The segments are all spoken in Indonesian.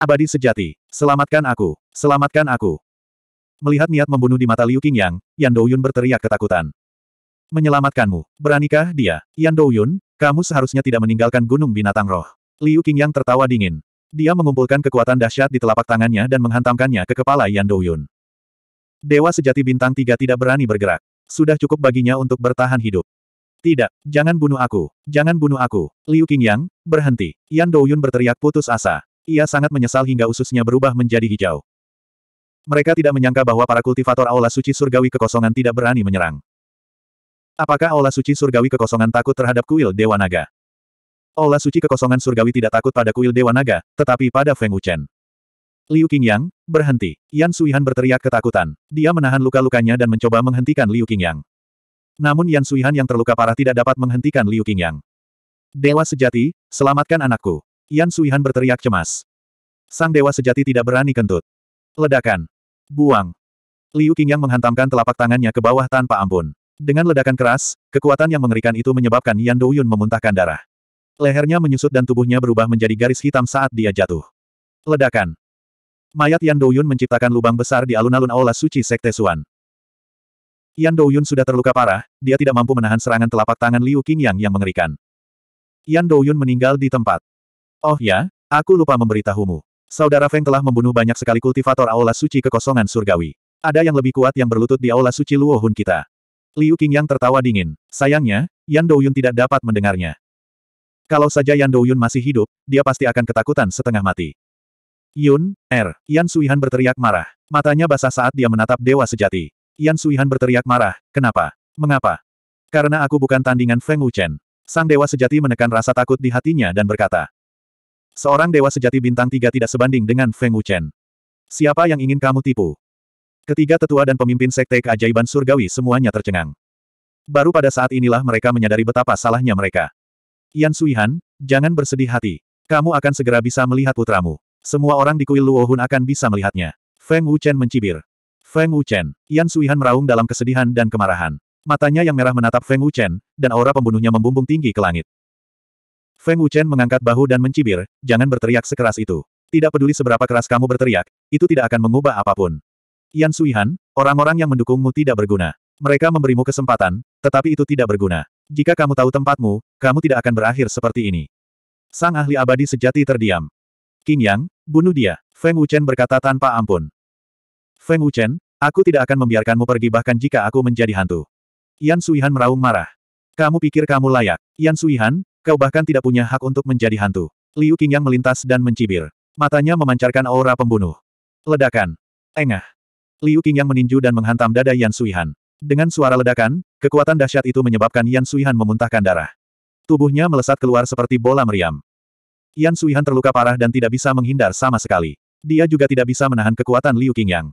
Abadi sejati. Selamatkan aku. Selamatkan aku. Melihat niat membunuh di mata Liu Qingyang, Yan Douyun berteriak ketakutan. Menyelamatkanmu. Beranikah dia? Yan Douyun, kamu seharusnya tidak meninggalkan gunung binatang roh. Liu Qingyang tertawa dingin. Dia mengumpulkan kekuatan dahsyat di telapak tangannya dan menghantamkannya ke kepala Yan Douyun. Dewa sejati bintang tiga tidak berani bergerak. Sudah cukup baginya untuk bertahan hidup. Tidak, jangan bunuh aku, jangan bunuh aku. Liu Qingyang, berhenti. Yan Douyun berteriak putus asa. Ia sangat menyesal hingga ususnya berubah menjadi hijau. Mereka tidak menyangka bahwa para kultivator Aula Suci Surgawi Kekosongan tidak berani menyerang. Apakah Aula Suci Surgawi Kekosongan takut terhadap kuil Dewa Naga? Aula Suci Kekosongan Surgawi tidak takut pada kuil Dewa Naga, tetapi pada Feng Wuchen. Liu Qingyang, berhenti. Yan Suihan berteriak ketakutan. Dia menahan luka-lukanya dan mencoba menghentikan Liu Qingyang. Namun Yan Suihan yang terluka parah tidak dapat menghentikan Liu Qingyang. Dewa sejati, selamatkan anakku. Yan Suihan berteriak cemas. Sang dewa sejati tidak berani kentut. Ledakan. Buang. Liu Qingyang menghantamkan telapak tangannya ke bawah tanpa ampun. Dengan ledakan keras, kekuatan yang mengerikan itu menyebabkan Yan Douyun memuntahkan darah. Lehernya menyusut dan tubuhnya berubah menjadi garis hitam saat dia jatuh. Ledakan. Mayat Yan Douyun menciptakan lubang besar di alun-alun aula suci Sekte Suan. Yan Douyun sudah terluka parah, dia tidak mampu menahan serangan telapak tangan Liu Qingyang yang mengerikan. Yan Douyun meninggal di tempat. Oh ya, aku lupa memberitahumu. Saudara Feng telah membunuh banyak sekali kultivator Aula Suci kekosongan surgawi. Ada yang lebih kuat yang berlutut di Aula Suci Luohun kita. Liu yang tertawa dingin. Sayangnya, Yan Douyun tidak dapat mendengarnya. Kalau saja Yan Douyun masih hidup, dia pasti akan ketakutan setengah mati. Yun, Er, Yan Suihan berteriak marah. Matanya basah saat dia menatap dewa sejati. Yan Suihan berteriak marah, kenapa? Mengapa? Karena aku bukan tandingan Feng Wuchen. Sang dewa sejati menekan rasa takut di hatinya dan berkata, Seorang dewa sejati bintang tiga tidak sebanding dengan Feng Wuchen. Siapa yang ingin kamu tipu? Ketiga tetua dan pemimpin sekte keajaiban surgawi semuanya tercengang. Baru pada saat inilah mereka menyadari betapa salahnya mereka. Yan Suihan, jangan bersedih hati. Kamu akan segera bisa melihat putramu. Semua orang di kuil Luohun akan bisa melihatnya. Feng Wuchen mencibir. Feng Wuchen, Yan Suihan meraung dalam kesedihan dan kemarahan. Matanya yang merah menatap Feng Wuchen, dan aura pembunuhnya membumbung tinggi ke langit. Feng Wuchen mengangkat bahu dan mencibir, jangan berteriak sekeras itu. Tidak peduli seberapa keras kamu berteriak, itu tidak akan mengubah apapun. Yan Suihan, orang-orang yang mendukungmu tidak berguna. Mereka memberimu kesempatan, tetapi itu tidak berguna. Jika kamu tahu tempatmu, kamu tidak akan berakhir seperti ini. Sang ahli abadi sejati terdiam. King Yang, bunuh dia, Feng Wuchen berkata tanpa ampun. Feng Wuchen, aku tidak akan membiarkanmu pergi bahkan jika aku menjadi hantu. Yan Suihan meraung marah. Kamu pikir kamu layak? Yan Suihan, Kau bahkan tidak punya hak untuk menjadi hantu. Liu Qingyang melintas dan mencibir. Matanya memancarkan aura pembunuh. Ledakan. Engah. Liu Qingyang meninju dan menghantam dada Yan Suihan. Dengan suara ledakan, kekuatan dahsyat itu menyebabkan Yan Suihan memuntahkan darah. Tubuhnya melesat keluar seperti bola meriam. Yan Suihan terluka parah dan tidak bisa menghindar sama sekali. Dia juga tidak bisa menahan kekuatan Liu Qingyang.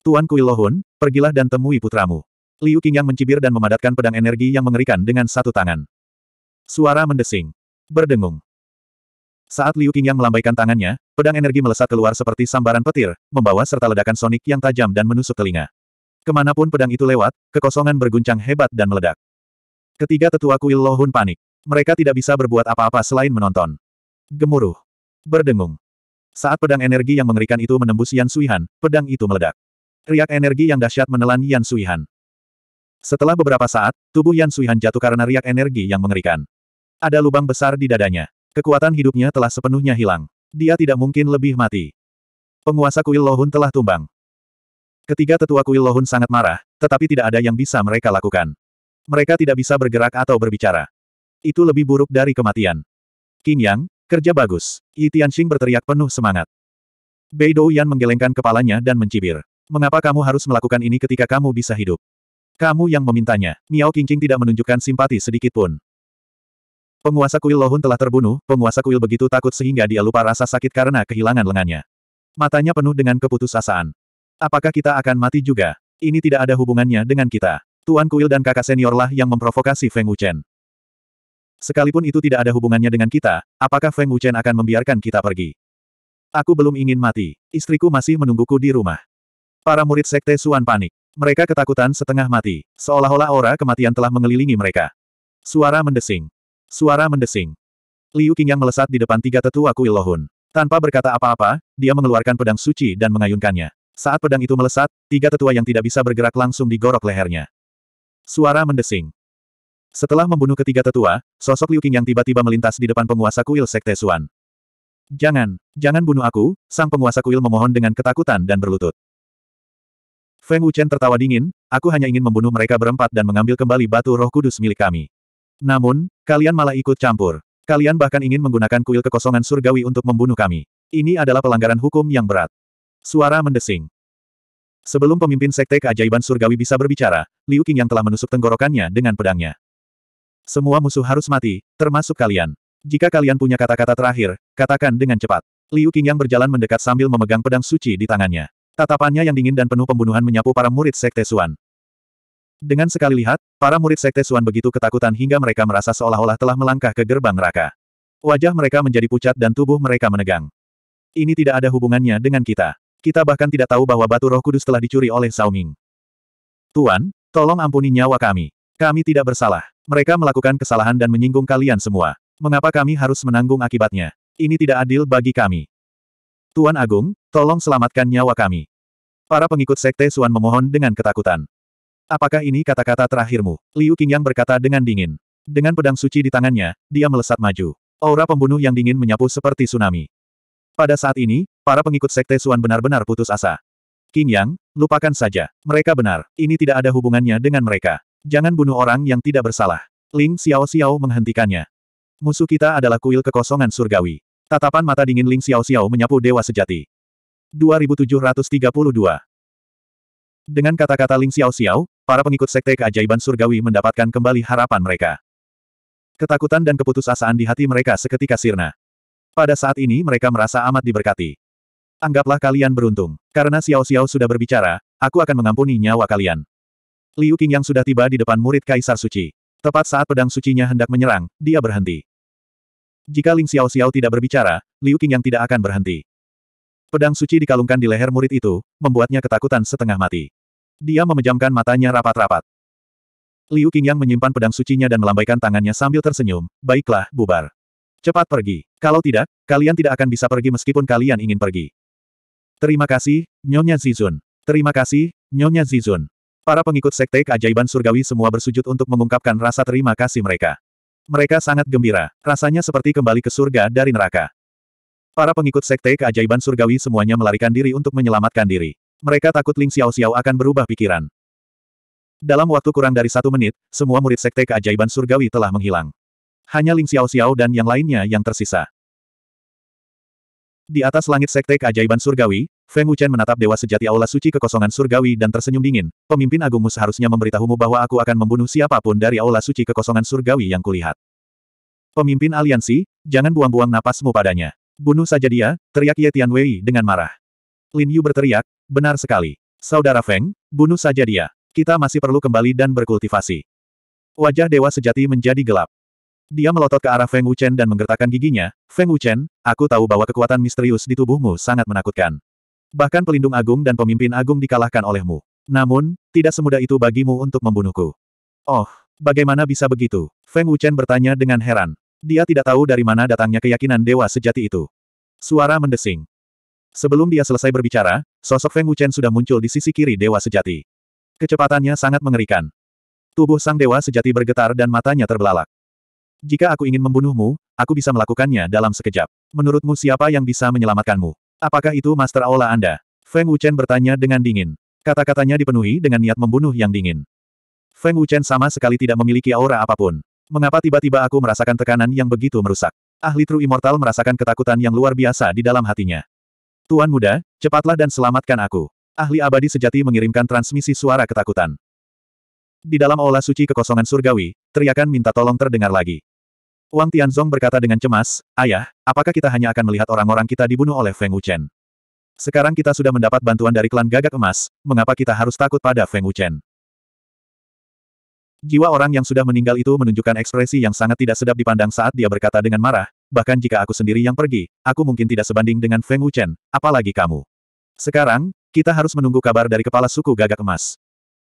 Tuan Kui Lohun, pergilah dan temui putramu. Liu Qingyang mencibir dan memadatkan pedang energi yang mengerikan dengan satu tangan. Suara mendesing. Berdengung. Saat Liu Qingyang melambaikan tangannya, pedang energi melesat keluar seperti sambaran petir, membawa serta ledakan sonik yang tajam dan menusuk telinga. Kemanapun pedang itu lewat, kekosongan berguncang hebat dan meledak. Ketiga tetua kuil Lohun panik. Mereka tidak bisa berbuat apa-apa selain menonton. Gemuruh. Berdengung. Saat pedang energi yang mengerikan itu menembus Yan Suihan, pedang itu meledak. Riak energi yang dahsyat menelan Yan Suihan. Setelah beberapa saat, tubuh Yan Suihan jatuh karena riak energi yang mengerikan. Ada lubang besar di dadanya. Kekuatan hidupnya telah sepenuhnya hilang. Dia tidak mungkin lebih mati. Penguasa kuil Lohun telah tumbang. Ketiga tetua kuil Lohun sangat marah, tetapi tidak ada yang bisa mereka lakukan. Mereka tidak bisa bergerak atau berbicara. Itu lebih buruk dari kematian. King Yang, kerja bagus. Yi Tianxing berteriak penuh semangat. Bei Yan menggelengkan kepalanya dan mencibir. Mengapa kamu harus melakukan ini ketika kamu bisa hidup? Kamu yang memintanya. Miao Qingqing tidak menunjukkan simpati sedikit pun. Penguasa kuil Lohun telah terbunuh, penguasa kuil begitu takut sehingga dia lupa rasa sakit karena kehilangan lengannya. Matanya penuh dengan keputusasaan. Apakah kita akan mati juga? Ini tidak ada hubungannya dengan kita. Tuan kuil dan kakak seniorlah yang memprovokasi Feng Wuchen. Sekalipun itu tidak ada hubungannya dengan kita, apakah Feng Wuchen akan membiarkan kita pergi? Aku belum ingin mati. Istriku masih menungguku di rumah. Para murid sekte Suan panik. Mereka ketakutan setengah mati, seolah-olah aura kematian telah mengelilingi mereka. Suara mendesing. Suara mendesing. Liu Qingyang melesat di depan tiga tetua kuil Lohun. Tanpa berkata apa-apa, dia mengeluarkan pedang suci dan mengayunkannya. Saat pedang itu melesat, tiga tetua yang tidak bisa bergerak langsung digorok lehernya. Suara mendesing. Setelah membunuh ketiga tetua, sosok Liu Qingyang tiba-tiba melintas di depan penguasa kuil Sekte Suan. Jangan, jangan bunuh aku, sang penguasa kuil memohon dengan ketakutan dan berlutut. Feng Wuchen tertawa dingin, aku hanya ingin membunuh mereka berempat dan mengambil kembali batu roh kudus milik kami. Namun, Kalian malah ikut campur. Kalian bahkan ingin menggunakan kuil kekosongan surgawi untuk membunuh kami. Ini adalah pelanggaran hukum yang berat. Suara mendesing. Sebelum pemimpin sekte keajaiban surgawi bisa berbicara, Liu Qing yang telah menusuk tenggorokannya dengan pedangnya. Semua musuh harus mati, termasuk kalian. Jika kalian punya kata-kata terakhir, katakan dengan cepat. Liu Qing yang berjalan mendekat sambil memegang pedang suci di tangannya. Tatapannya yang dingin dan penuh pembunuhan menyapu para murid sekte Suan. Dengan sekali lihat, para murid Sekte Suan begitu ketakutan hingga mereka merasa seolah-olah telah melangkah ke gerbang neraka. Wajah mereka menjadi pucat dan tubuh mereka menegang. Ini tidak ada hubungannya dengan kita. Kita bahkan tidak tahu bahwa batu roh kudus telah dicuri oleh Zhao Ming. Tuan, tolong ampuni nyawa kami. Kami tidak bersalah. Mereka melakukan kesalahan dan menyinggung kalian semua. Mengapa kami harus menanggung akibatnya? Ini tidak adil bagi kami. Tuan Agung, tolong selamatkan nyawa kami. Para pengikut Sekte Suan memohon dengan ketakutan. Apakah ini kata-kata terakhirmu? Liu Qingyang berkata dengan dingin. Dengan pedang suci di tangannya, dia melesat maju. Aura pembunuh yang dingin menyapu seperti tsunami. Pada saat ini, para pengikut sekte Suan benar-benar putus asa. Qingyang, lupakan saja. Mereka benar, ini tidak ada hubungannya dengan mereka. Jangan bunuh orang yang tidak bersalah. Ling Xiao Xiao menghentikannya. Musuh kita adalah kuil kekosongan surgawi. Tatapan mata dingin Ling Xiao Xiao menyapu dewa sejati. 2732 Dengan kata-kata Ling Xiao Xiao, para pengikut Sekte Keajaiban Surgawi mendapatkan kembali harapan mereka. Ketakutan dan keputusasaan di hati mereka seketika sirna. Pada saat ini mereka merasa amat diberkati. Anggaplah kalian beruntung. Karena Xiao Xiao sudah berbicara, aku akan mengampuni nyawa kalian. Liu Qing yang sudah tiba di depan murid Kaisar Suci. Tepat saat pedang sucinya hendak menyerang, dia berhenti. Jika Ling Xiao Xiao tidak berbicara, Liu Qing yang tidak akan berhenti. Pedang suci dikalungkan di leher murid itu, membuatnya ketakutan setengah mati. Dia memejamkan matanya rapat-rapat. Liu Qingyang menyimpan pedang sucinya dan melambaikan tangannya sambil tersenyum, baiklah, bubar. Cepat pergi. Kalau tidak, kalian tidak akan bisa pergi meskipun kalian ingin pergi. Terima kasih, Nyonya Zizun. Terima kasih, Nyonya Zizun. Para pengikut sekte keajaiban surgawi semua bersujud untuk mengungkapkan rasa terima kasih mereka. Mereka sangat gembira, rasanya seperti kembali ke surga dari neraka. Para pengikut sekte keajaiban surgawi semuanya melarikan diri untuk menyelamatkan diri. Mereka takut Ling Xiao Xiao akan berubah pikiran. Dalam waktu kurang dari satu menit, semua murid sekte keajaiban surgawi telah menghilang. Hanya Ling Xiao Xiao dan yang lainnya yang tersisa. Di atas langit sekte keajaiban surgawi, Feng Wuchen menatap dewa sejati aula suci kekosongan surgawi dan tersenyum dingin, pemimpin agungmu seharusnya memberitahumu bahwa aku akan membunuh siapapun dari aula suci kekosongan surgawi yang kulihat. Pemimpin aliansi, jangan buang-buang napasmu padanya. Bunuh saja dia, teriak Ye Tianwei dengan marah. Lin Yu berteriak, Benar sekali. Saudara Feng, bunuh saja dia. Kita masih perlu kembali dan berkultivasi. Wajah dewa sejati menjadi gelap. Dia melotot ke arah Feng Wuchen dan menggertakkan giginya, Feng Wuchen, aku tahu bahwa kekuatan misterius di tubuhmu sangat menakutkan. Bahkan pelindung agung dan pemimpin agung dikalahkan olehmu. Namun, tidak semudah itu bagimu untuk membunuhku. Oh, bagaimana bisa begitu? Feng Wuchen bertanya dengan heran. Dia tidak tahu dari mana datangnya keyakinan dewa sejati itu. Suara mendesing. Sebelum dia selesai berbicara, sosok Feng Wuchen sudah muncul di sisi kiri Dewa Sejati. Kecepatannya sangat mengerikan. Tubuh sang Dewa Sejati bergetar dan matanya terbelalak. Jika aku ingin membunuhmu, aku bisa melakukannya dalam sekejap. Menurutmu siapa yang bisa menyelamatkanmu? Apakah itu Master Aula Anda? Feng Wuchen bertanya dengan dingin. Kata-katanya dipenuhi dengan niat membunuh yang dingin. Feng Wuchen sama sekali tidak memiliki aura apapun. Mengapa tiba-tiba aku merasakan tekanan yang begitu merusak? Ahli True Immortal merasakan ketakutan yang luar biasa di dalam hatinya. Tuan muda, cepatlah dan selamatkan aku. Ahli abadi sejati mengirimkan transmisi suara ketakutan. Di dalam aula suci kekosongan surgawi, teriakan minta tolong terdengar lagi. Wang Tianzong berkata dengan cemas, Ayah, apakah kita hanya akan melihat orang-orang kita dibunuh oleh Feng Wuchen? Sekarang kita sudah mendapat bantuan dari klan gagak emas, mengapa kita harus takut pada Feng Wuchen? Jiwa orang yang sudah meninggal itu menunjukkan ekspresi yang sangat tidak sedap dipandang saat dia berkata dengan marah, bahkan jika aku sendiri yang pergi, aku mungkin tidak sebanding dengan Feng Wuchen, apalagi kamu. Sekarang, kita harus menunggu kabar dari kepala suku gagak emas.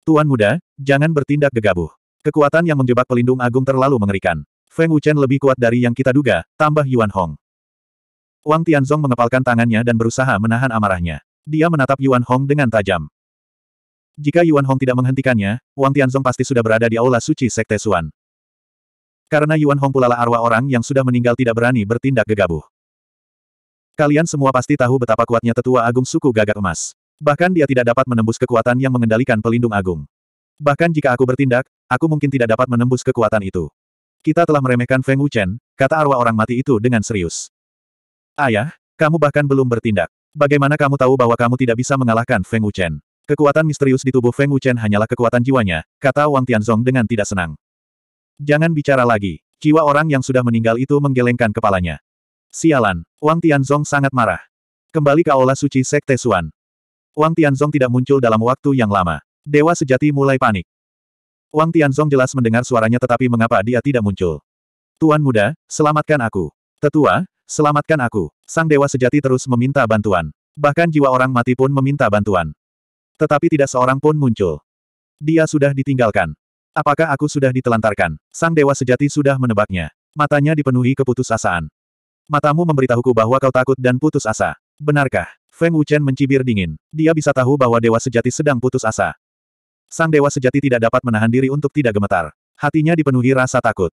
Tuan muda, jangan bertindak gegabah. Kekuatan yang menjebak pelindung agung terlalu mengerikan. Feng Wuchen lebih kuat dari yang kita duga, tambah Yuan Hong. Wang Tianzong mengepalkan tangannya dan berusaha menahan amarahnya. Dia menatap Yuan Hong dengan tajam. Jika Yuan Hong tidak menghentikannya, Wang Tianzong pasti sudah berada di aula suci Sekte Suan. Karena Yuan Hong lah arwah orang yang sudah meninggal tidak berani bertindak gegabah. Kalian semua pasti tahu betapa kuatnya tetua agung suku gagak emas. Bahkan dia tidak dapat menembus kekuatan yang mengendalikan pelindung agung. Bahkan jika aku bertindak, aku mungkin tidak dapat menembus kekuatan itu. Kita telah meremehkan Feng Wuchen, kata arwah orang mati itu dengan serius. Ayah, kamu bahkan belum bertindak. Bagaimana kamu tahu bahwa kamu tidak bisa mengalahkan Feng Wuchen? Kekuatan misterius di tubuh Feng Wuchen hanyalah kekuatan jiwanya, kata Wang Tianzong dengan tidak senang. Jangan bicara lagi. Jiwa orang yang sudah meninggal itu menggelengkan kepalanya. Sialan, Wang Tianzong sangat marah. Kembali ke aula suci Sekte Suan. Wang Tianzong tidak muncul dalam waktu yang lama. Dewa sejati mulai panik. Wang Tianzong jelas mendengar suaranya tetapi mengapa dia tidak muncul. Tuan muda, selamatkan aku. Tetua, selamatkan aku. Sang dewa sejati terus meminta bantuan. Bahkan jiwa orang mati pun meminta bantuan. Tetapi tidak seorang pun muncul. Dia sudah ditinggalkan. Apakah aku sudah ditelantarkan? Sang dewa sejati sudah menebaknya. Matanya dipenuhi keputusasaan. Matamu memberitahuku bahwa kau takut dan putus asa. Benarkah? Feng Wuchen mencibir dingin. Dia bisa tahu bahwa dewa sejati sedang putus asa. Sang dewa sejati tidak dapat menahan diri untuk tidak gemetar. Hatinya dipenuhi rasa takut.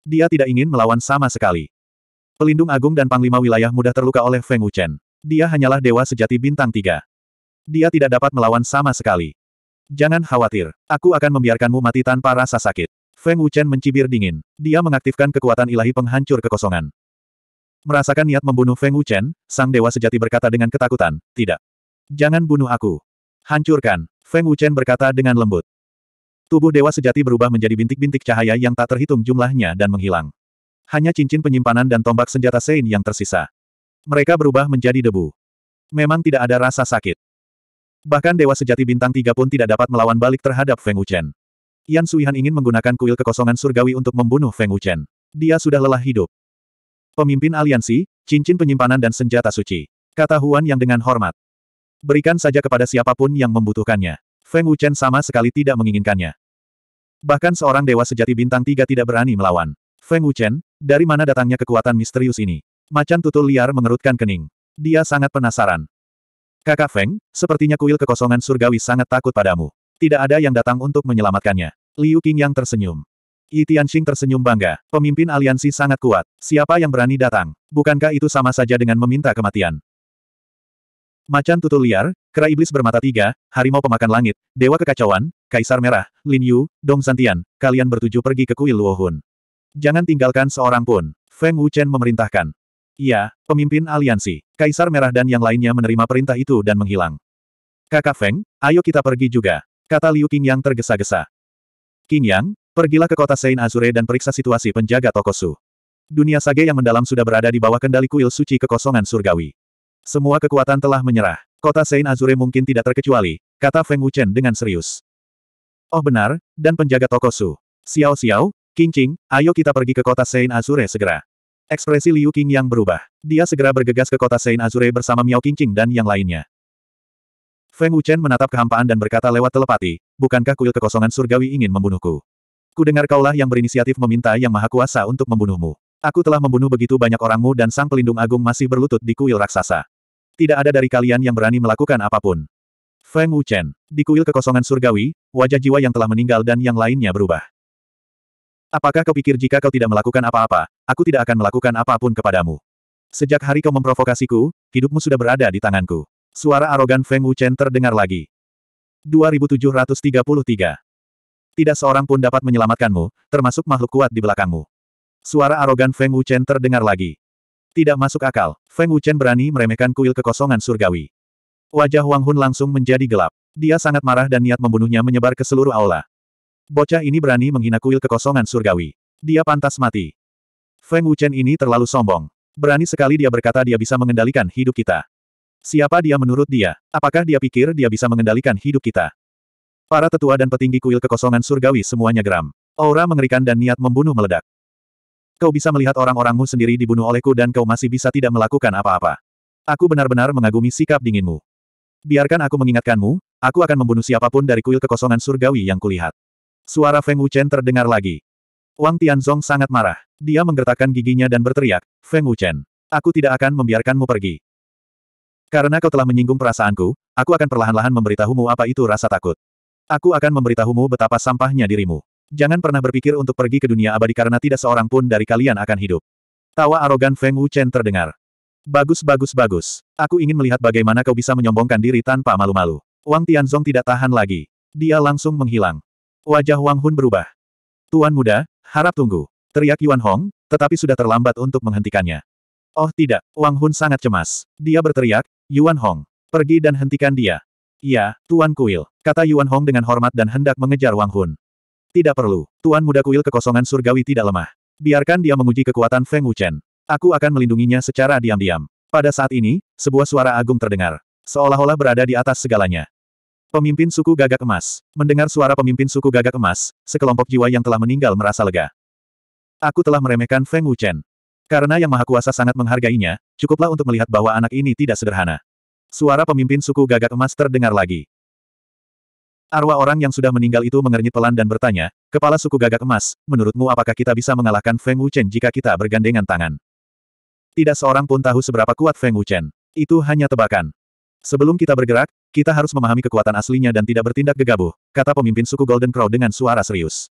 Dia tidak ingin melawan sama sekali. Pelindung agung dan panglima wilayah mudah terluka oleh Feng Wuchen. Dia hanyalah dewa sejati bintang tiga. Dia tidak dapat melawan sama sekali. Jangan khawatir. Aku akan membiarkanmu mati tanpa rasa sakit. Feng Wuchen mencibir dingin. Dia mengaktifkan kekuatan ilahi penghancur kekosongan. Merasakan niat membunuh Feng Wuchen, sang dewa sejati berkata dengan ketakutan, Tidak. Jangan bunuh aku. Hancurkan. Feng Wuchen berkata dengan lembut. Tubuh dewa sejati berubah menjadi bintik-bintik cahaya yang tak terhitung jumlahnya dan menghilang. Hanya cincin penyimpanan dan tombak senjata Sein yang tersisa. Mereka berubah menjadi debu. Memang tidak ada rasa sakit. Bahkan Dewa Sejati Bintang Tiga pun tidak dapat melawan balik terhadap Feng Wuchen. Yan Suihan ingin menggunakan kuil kekosongan surgawi untuk membunuh Feng Wuchen. Dia sudah lelah hidup. Pemimpin aliansi, cincin penyimpanan dan senjata suci. Kata Huan yang dengan hormat. Berikan saja kepada siapapun yang membutuhkannya. Feng Wuchen sama sekali tidak menginginkannya. Bahkan seorang Dewa Sejati Bintang Tiga tidak berani melawan. Feng Wuchen, dari mana datangnya kekuatan misterius ini? Macan tutul liar mengerutkan kening. Dia sangat penasaran. Kakak Feng, sepertinya kuil kekosongan surgawi sangat takut padamu. Tidak ada yang datang untuk menyelamatkannya. Liu yang tersenyum. Yi Tianxing tersenyum bangga. Pemimpin aliansi sangat kuat. Siapa yang berani datang? Bukankah itu sama saja dengan meminta kematian? Macan tutul liar, kera iblis bermata tiga, harimau pemakan langit, dewa kekacauan, kaisar merah, Lin Yu, Dong Santian, kalian bertuju pergi ke kuil Luohun. Jangan tinggalkan seorang pun. Feng Wuchen memerintahkan. Iya, pemimpin aliansi. Kaisar Merah dan yang lainnya menerima perintah itu dan menghilang. Kakak Feng, ayo kita pergi juga. Kata Liu King yang tergesa-gesa. King Yang, pergilah ke kota Saint Azure dan periksa situasi penjaga Tokosu. Dunia Sage yang mendalam sudah berada di bawah kendali kuil suci kekosongan surgawi. Semua kekuatan telah menyerah. Kota Saint Azure mungkin tidak terkecuali, kata Feng Wuchen dengan serius. Oh benar, dan penjaga Tokosu. Xiao Xiao, Qing Qing, ayo kita pergi ke kota Saint Azure segera. Ekspresi Liu Qing yang berubah. Dia segera bergegas ke kota Saint Azure bersama Miao Qingqing dan yang lainnya. Feng Wuchen menatap kehampaan dan berkata lewat telepati, bukankah kuil kekosongan surgawi ingin membunuhku? Kudengar kaulah yang berinisiatif meminta yang maha kuasa untuk membunuhmu. Aku telah membunuh begitu banyak orangmu dan sang pelindung agung masih berlutut di kuil raksasa. Tidak ada dari kalian yang berani melakukan apapun. Feng Wuchen, di kuil kekosongan surgawi, wajah jiwa yang telah meninggal dan yang lainnya berubah. Apakah kau pikir jika kau tidak melakukan apa-apa, aku tidak akan melakukan apapun kepadamu? Sejak hari kau memprovokasiku, hidupmu sudah berada di tanganku. Suara arogan Feng Wuchen terdengar lagi. 2733 Tidak seorang pun dapat menyelamatkanmu, termasuk makhluk kuat di belakangmu. Suara arogan Feng Wuchen terdengar lagi. Tidak masuk akal, Feng Wuchen berani meremehkan kuil kekosongan surgawi. Wajah Wang Hun langsung menjadi gelap. Dia sangat marah dan niat membunuhnya menyebar ke seluruh aula. Bocah ini berani menghina kuil kekosongan surgawi. Dia pantas mati. Feng Wuchen ini terlalu sombong. Berani sekali dia berkata dia bisa mengendalikan hidup kita. Siapa dia menurut dia? Apakah dia pikir dia bisa mengendalikan hidup kita? Para tetua dan petinggi kuil kekosongan surgawi semuanya geram. Aura mengerikan dan niat membunuh meledak. Kau bisa melihat orang-orangmu sendiri dibunuh olehku dan kau masih bisa tidak melakukan apa-apa. Aku benar-benar mengagumi sikap dinginmu. Biarkan aku mengingatkanmu, aku akan membunuh siapapun dari kuil kekosongan surgawi yang kulihat. Suara Feng Wuchen terdengar lagi. Wang Tianzong sangat marah. Dia menggertakkan giginya dan berteriak, Feng Wuchen, aku tidak akan membiarkanmu pergi. Karena kau telah menyinggung perasaanku, aku akan perlahan-lahan memberitahumu apa itu rasa takut. Aku akan memberitahumu betapa sampahnya dirimu. Jangan pernah berpikir untuk pergi ke dunia abadi karena tidak seorang pun dari kalian akan hidup. Tawa arogan Feng Wuchen terdengar. Bagus bagus bagus. Aku ingin melihat bagaimana kau bisa menyombongkan diri tanpa malu-malu. Wang Tianzong tidak tahan lagi. Dia langsung menghilang. Wajah Wang Hun berubah. Tuan muda, harap tunggu. Teriak Yuan Hong, tetapi sudah terlambat untuk menghentikannya. Oh tidak, Wang Hun sangat cemas. Dia berteriak, Yuan Hong, pergi dan hentikan dia. Ya, Tuan Kuil, kata Yuan Hong dengan hormat dan hendak mengejar Wang Hun. Tidak perlu, Tuan muda Kuil kekosongan surgawi tidak lemah. Biarkan dia menguji kekuatan Feng Wuchen. Aku akan melindunginya secara diam-diam. Pada saat ini, sebuah suara agung terdengar. Seolah-olah berada di atas segalanya. Pemimpin suku gagak emas. Mendengar suara pemimpin suku gagak emas, sekelompok jiwa yang telah meninggal merasa lega. Aku telah meremehkan Feng Wuchen. Karena Yang Maha Kuasa sangat menghargainya, cukuplah untuk melihat bahwa anak ini tidak sederhana. Suara pemimpin suku gagak emas terdengar lagi. Arwah orang yang sudah meninggal itu mengernyit pelan dan bertanya, Kepala suku gagak emas, menurutmu apakah kita bisa mengalahkan Feng Wuchen jika kita bergandengan tangan? Tidak seorang pun tahu seberapa kuat Feng Wuchen. Itu hanya tebakan. Sebelum kita bergerak, kita harus memahami kekuatan aslinya dan tidak bertindak gegabah, kata pemimpin suku Golden Crow dengan suara serius.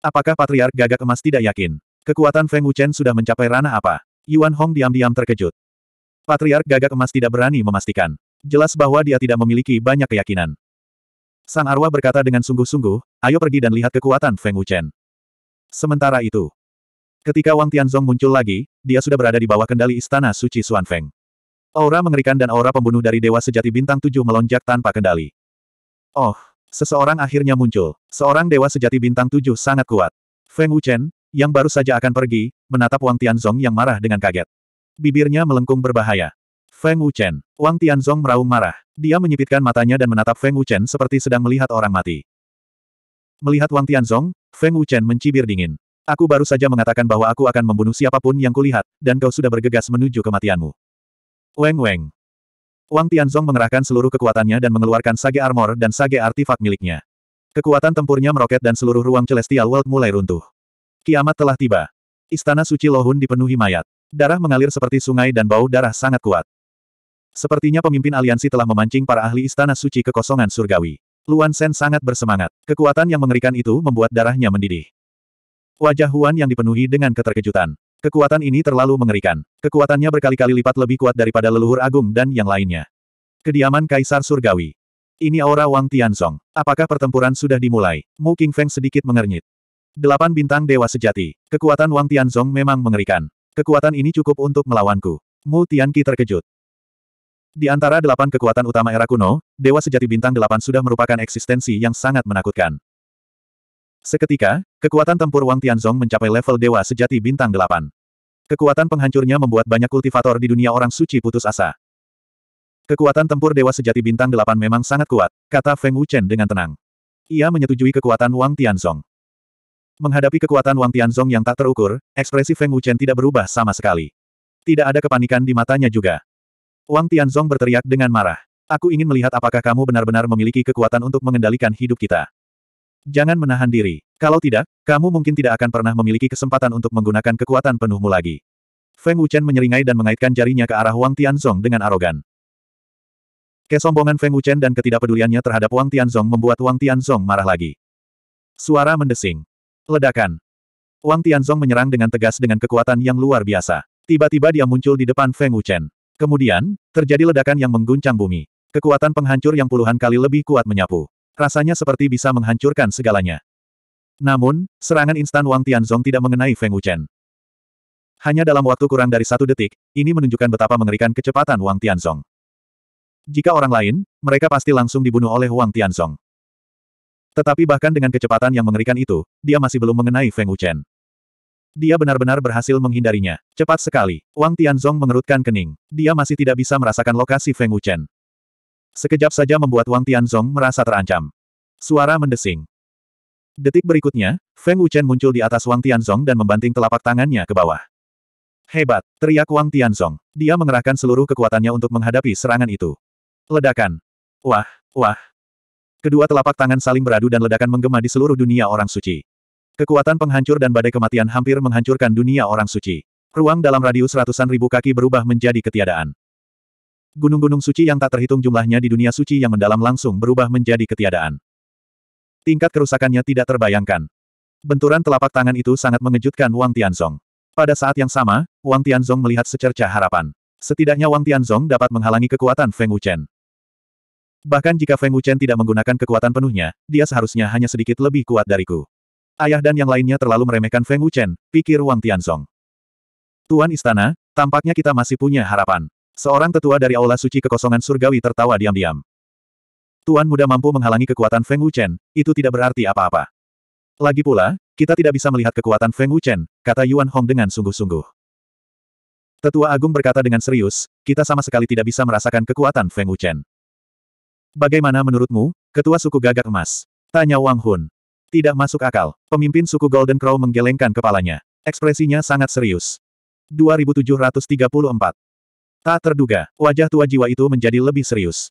Apakah Patriark Gagak Emas tidak yakin? Kekuatan Feng Wuchen sudah mencapai ranah apa? Yuan Hong diam-diam terkejut. Patriark Gagak Emas tidak berani memastikan. Jelas bahwa dia tidak memiliki banyak keyakinan. Sang arwah berkata dengan sungguh-sungguh, ayo pergi dan lihat kekuatan Feng Wuchen. Sementara itu, ketika Wang Tianzong muncul lagi, dia sudah berada di bawah kendali istana suci Suan Feng. Aura mengerikan dan aura pembunuh dari Dewa Sejati Bintang 7 melonjak tanpa kendali. Oh, seseorang akhirnya muncul. Seorang Dewa Sejati Bintang 7 sangat kuat. Feng Wuchen, yang baru saja akan pergi, menatap Wang Tianzong yang marah dengan kaget. Bibirnya melengkung berbahaya. Feng Wuchen, Wang Tianzong meraung marah. Dia menyipitkan matanya dan menatap Feng Wuchen seperti sedang melihat orang mati. Melihat Wang Tianzong, Feng Wuchen mencibir dingin. Aku baru saja mengatakan bahwa aku akan membunuh siapapun yang kulihat, dan kau sudah bergegas menuju kematianmu. Weng Weng. Wang Tianzong mengerahkan seluruh kekuatannya dan mengeluarkan sage armor dan sage artifak miliknya. Kekuatan tempurnya meroket dan seluruh ruang Celestial World mulai runtuh. Kiamat telah tiba. Istana suci Lohun dipenuhi mayat. Darah mengalir seperti sungai dan bau darah sangat kuat. Sepertinya pemimpin aliansi telah memancing para ahli istana suci kekosongan surgawi. Luan Sen sangat bersemangat. Kekuatan yang mengerikan itu membuat darahnya mendidih. Wajah Huan yang dipenuhi dengan keterkejutan. Kekuatan ini terlalu mengerikan. Kekuatannya berkali-kali lipat lebih kuat daripada leluhur agung dan yang lainnya. Kediaman Kaisar Surgawi. Ini aura Wang Tianzong. Apakah pertempuran sudah dimulai? Mu King Feng sedikit mengernyit. Delapan bintang dewa sejati. Kekuatan Wang Tianzong memang mengerikan. Kekuatan ini cukup untuk melawanku. Mu Tianqi terkejut. Di antara delapan kekuatan utama era kuno, Dewa Sejati Bintang Delapan sudah merupakan eksistensi yang sangat menakutkan. Seketika, Kekuatan tempur Wang Tianzong mencapai level dewa sejati bintang delapan. Kekuatan penghancurnya membuat banyak kultivator di dunia orang suci putus asa. Kekuatan tempur dewa sejati bintang delapan memang sangat kuat, kata Feng Wuchen dengan tenang. Ia menyetujui kekuatan Wang Tianzong. Menghadapi kekuatan Wang Tianzong yang tak terukur, ekspresi Feng Wuchen tidak berubah sama sekali. Tidak ada kepanikan di matanya juga. Wang Tianzong berteriak dengan marah. Aku ingin melihat apakah kamu benar-benar memiliki kekuatan untuk mengendalikan hidup kita. Jangan menahan diri. Kalau tidak, kamu mungkin tidak akan pernah memiliki kesempatan untuk menggunakan kekuatan penuhmu lagi. Feng Wuchen menyeringai dan mengaitkan jarinya ke arah Wang Tianzong dengan arogan. Kesombongan Feng Wuchen dan ketidakpeduliannya terhadap Wang Tianzong membuat Wang Tianzong marah lagi. Suara mendesing. Ledakan. Wang Tianzong menyerang dengan tegas dengan kekuatan yang luar biasa. Tiba-tiba dia muncul di depan Feng Wuchen. Kemudian, terjadi ledakan yang mengguncang bumi. Kekuatan penghancur yang puluhan kali lebih kuat menyapu. Rasanya seperti bisa menghancurkan segalanya. Namun, serangan instan Wang Tianzong tidak mengenai Feng Wuchen. Hanya dalam waktu kurang dari satu detik, ini menunjukkan betapa mengerikan kecepatan Wang Tianzong. Jika orang lain, mereka pasti langsung dibunuh oleh Wang Tianzong. Tetapi bahkan dengan kecepatan yang mengerikan itu, dia masih belum mengenai Feng Wuchen. Dia benar-benar berhasil menghindarinya. Cepat sekali, Wang Tianzong mengerutkan kening. Dia masih tidak bisa merasakan lokasi Feng Wuchen. Sekejap saja membuat Wang Tianzong merasa terancam. Suara mendesing. Detik berikutnya, Feng Wuchen muncul di atas Wang Tianzong dan membanting telapak tangannya ke bawah. Hebat! Teriak Wang Tianzong. Dia mengerahkan seluruh kekuatannya untuk menghadapi serangan itu. Ledakan! Wah, wah! Kedua telapak tangan saling beradu dan ledakan menggema di seluruh dunia orang suci. Kekuatan penghancur dan badai kematian hampir menghancurkan dunia orang suci. Ruang dalam radius ratusan ribu kaki berubah menjadi ketiadaan. Gunung-gunung suci yang tak terhitung jumlahnya di dunia suci yang mendalam langsung berubah menjadi ketiadaan. Tingkat kerusakannya tidak terbayangkan. Benturan telapak tangan itu sangat mengejutkan Wang Tianzong. Pada saat yang sama, Wang Tianzong melihat secerca harapan. Setidaknya Wang Tianzong dapat menghalangi kekuatan Feng Wuchen. Bahkan jika Feng Wuchen tidak menggunakan kekuatan penuhnya, dia seharusnya hanya sedikit lebih kuat dariku. Ayah dan yang lainnya terlalu meremehkan Feng Wuchen, pikir Wang Tianzong. Tuan Istana, tampaknya kita masih punya harapan. Seorang tetua dari Aula Suci Kekosongan Surgawi tertawa diam-diam. Tuan muda mampu menghalangi kekuatan Feng Wuchen, itu tidak berarti apa-apa. Lagi pula, kita tidak bisa melihat kekuatan Feng Wuchen, kata Yuan Hong dengan sungguh-sungguh. Tetua Agung berkata dengan serius, kita sama sekali tidak bisa merasakan kekuatan Feng Wuchen. Bagaimana menurutmu, ketua suku gagak emas? Tanya Wang Hun. Tidak masuk akal. Pemimpin suku Golden Crow menggelengkan kepalanya. Ekspresinya sangat serius. 2734. Tak terduga, wajah tua jiwa itu menjadi lebih serius.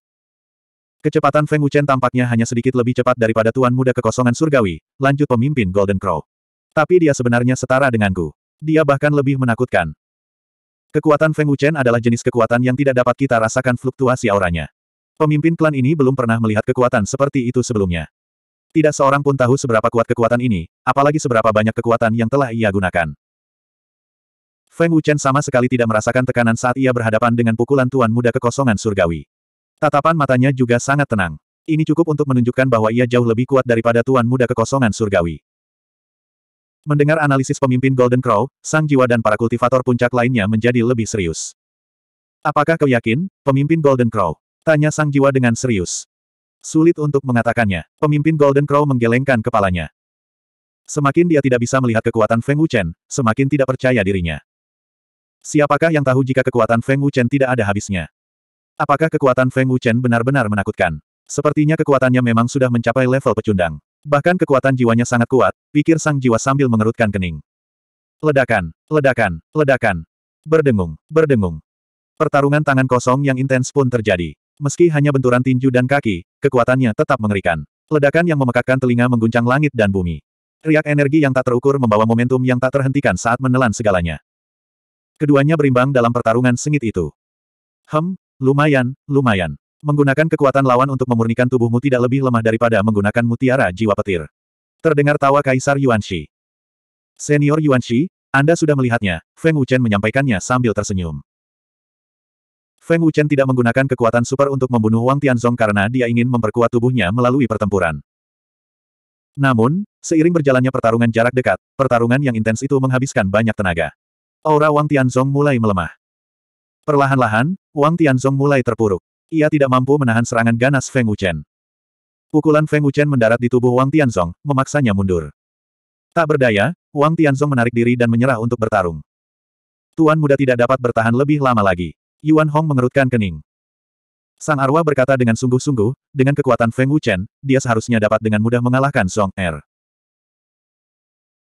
Kecepatan Feng Wuchen tampaknya hanya sedikit lebih cepat daripada Tuan Muda Kekosongan Surgawi, lanjut pemimpin Golden Crow. Tapi dia sebenarnya setara denganku. Dia bahkan lebih menakutkan. Kekuatan Feng Wuchen adalah jenis kekuatan yang tidak dapat kita rasakan fluktuasi auranya. Pemimpin klan ini belum pernah melihat kekuatan seperti itu sebelumnya. Tidak seorang pun tahu seberapa kuat kekuatan ini, apalagi seberapa banyak kekuatan yang telah ia gunakan. Feng Wuchen sama sekali tidak merasakan tekanan saat ia berhadapan dengan pukulan Tuan Muda Kekosongan Surgawi. Tatapan matanya juga sangat tenang. Ini cukup untuk menunjukkan bahwa ia jauh lebih kuat daripada Tuan Muda Kekosongan Surgawi. Mendengar analisis pemimpin Golden Crow, sang jiwa dan para kultivator puncak lainnya menjadi lebih serius. Apakah kau yakin, pemimpin Golden Crow? Tanya sang jiwa dengan serius. Sulit untuk mengatakannya. Pemimpin Golden Crow menggelengkan kepalanya. Semakin dia tidak bisa melihat kekuatan Feng Wuchen, semakin tidak percaya dirinya. Siapakah yang tahu jika kekuatan Feng Wuchen tidak ada habisnya? Apakah kekuatan Feng Wuchen benar-benar menakutkan? Sepertinya kekuatannya memang sudah mencapai level pecundang. Bahkan kekuatan jiwanya sangat kuat, pikir sang jiwa sambil mengerutkan kening. Ledakan, ledakan, ledakan. Berdengung, berdengung. Pertarungan tangan kosong yang intens pun terjadi. Meski hanya benturan tinju dan kaki, kekuatannya tetap mengerikan. Ledakan yang memekakkan telinga mengguncang langit dan bumi. Riak energi yang tak terukur membawa momentum yang tak terhentikan saat menelan segalanya. Keduanya berimbang dalam pertarungan sengit itu. Hem, Lumayan, lumayan. Menggunakan kekuatan lawan untuk memurnikan tubuhmu tidak lebih lemah daripada menggunakan mutiara jiwa petir. Terdengar tawa Kaisar Yuanxi. Senior Yuanxi, Anda sudah melihatnya, Feng Wuchen menyampaikannya sambil tersenyum. Feng Wuchen tidak menggunakan kekuatan super untuk membunuh Wang Tianzong karena dia ingin memperkuat tubuhnya melalui pertempuran. Namun, seiring berjalannya pertarungan jarak dekat, pertarungan yang intens itu menghabiskan banyak tenaga. Aura Wang Tianzong mulai melemah. Perlahan-lahan, Wang Tianzong mulai terpuruk. Ia tidak mampu menahan serangan ganas Feng Wuchen. Pukulan Feng Wuchen mendarat di tubuh Wang Tianzong, memaksanya mundur. Tak berdaya, Wang Tianzong menarik diri dan menyerah untuk bertarung. Tuan muda tidak dapat bertahan lebih lama lagi. Yuan Hong mengerutkan kening. Sang arwah berkata dengan sungguh-sungguh, dengan kekuatan Feng Wuchen, dia seharusnya dapat dengan mudah mengalahkan Song Er.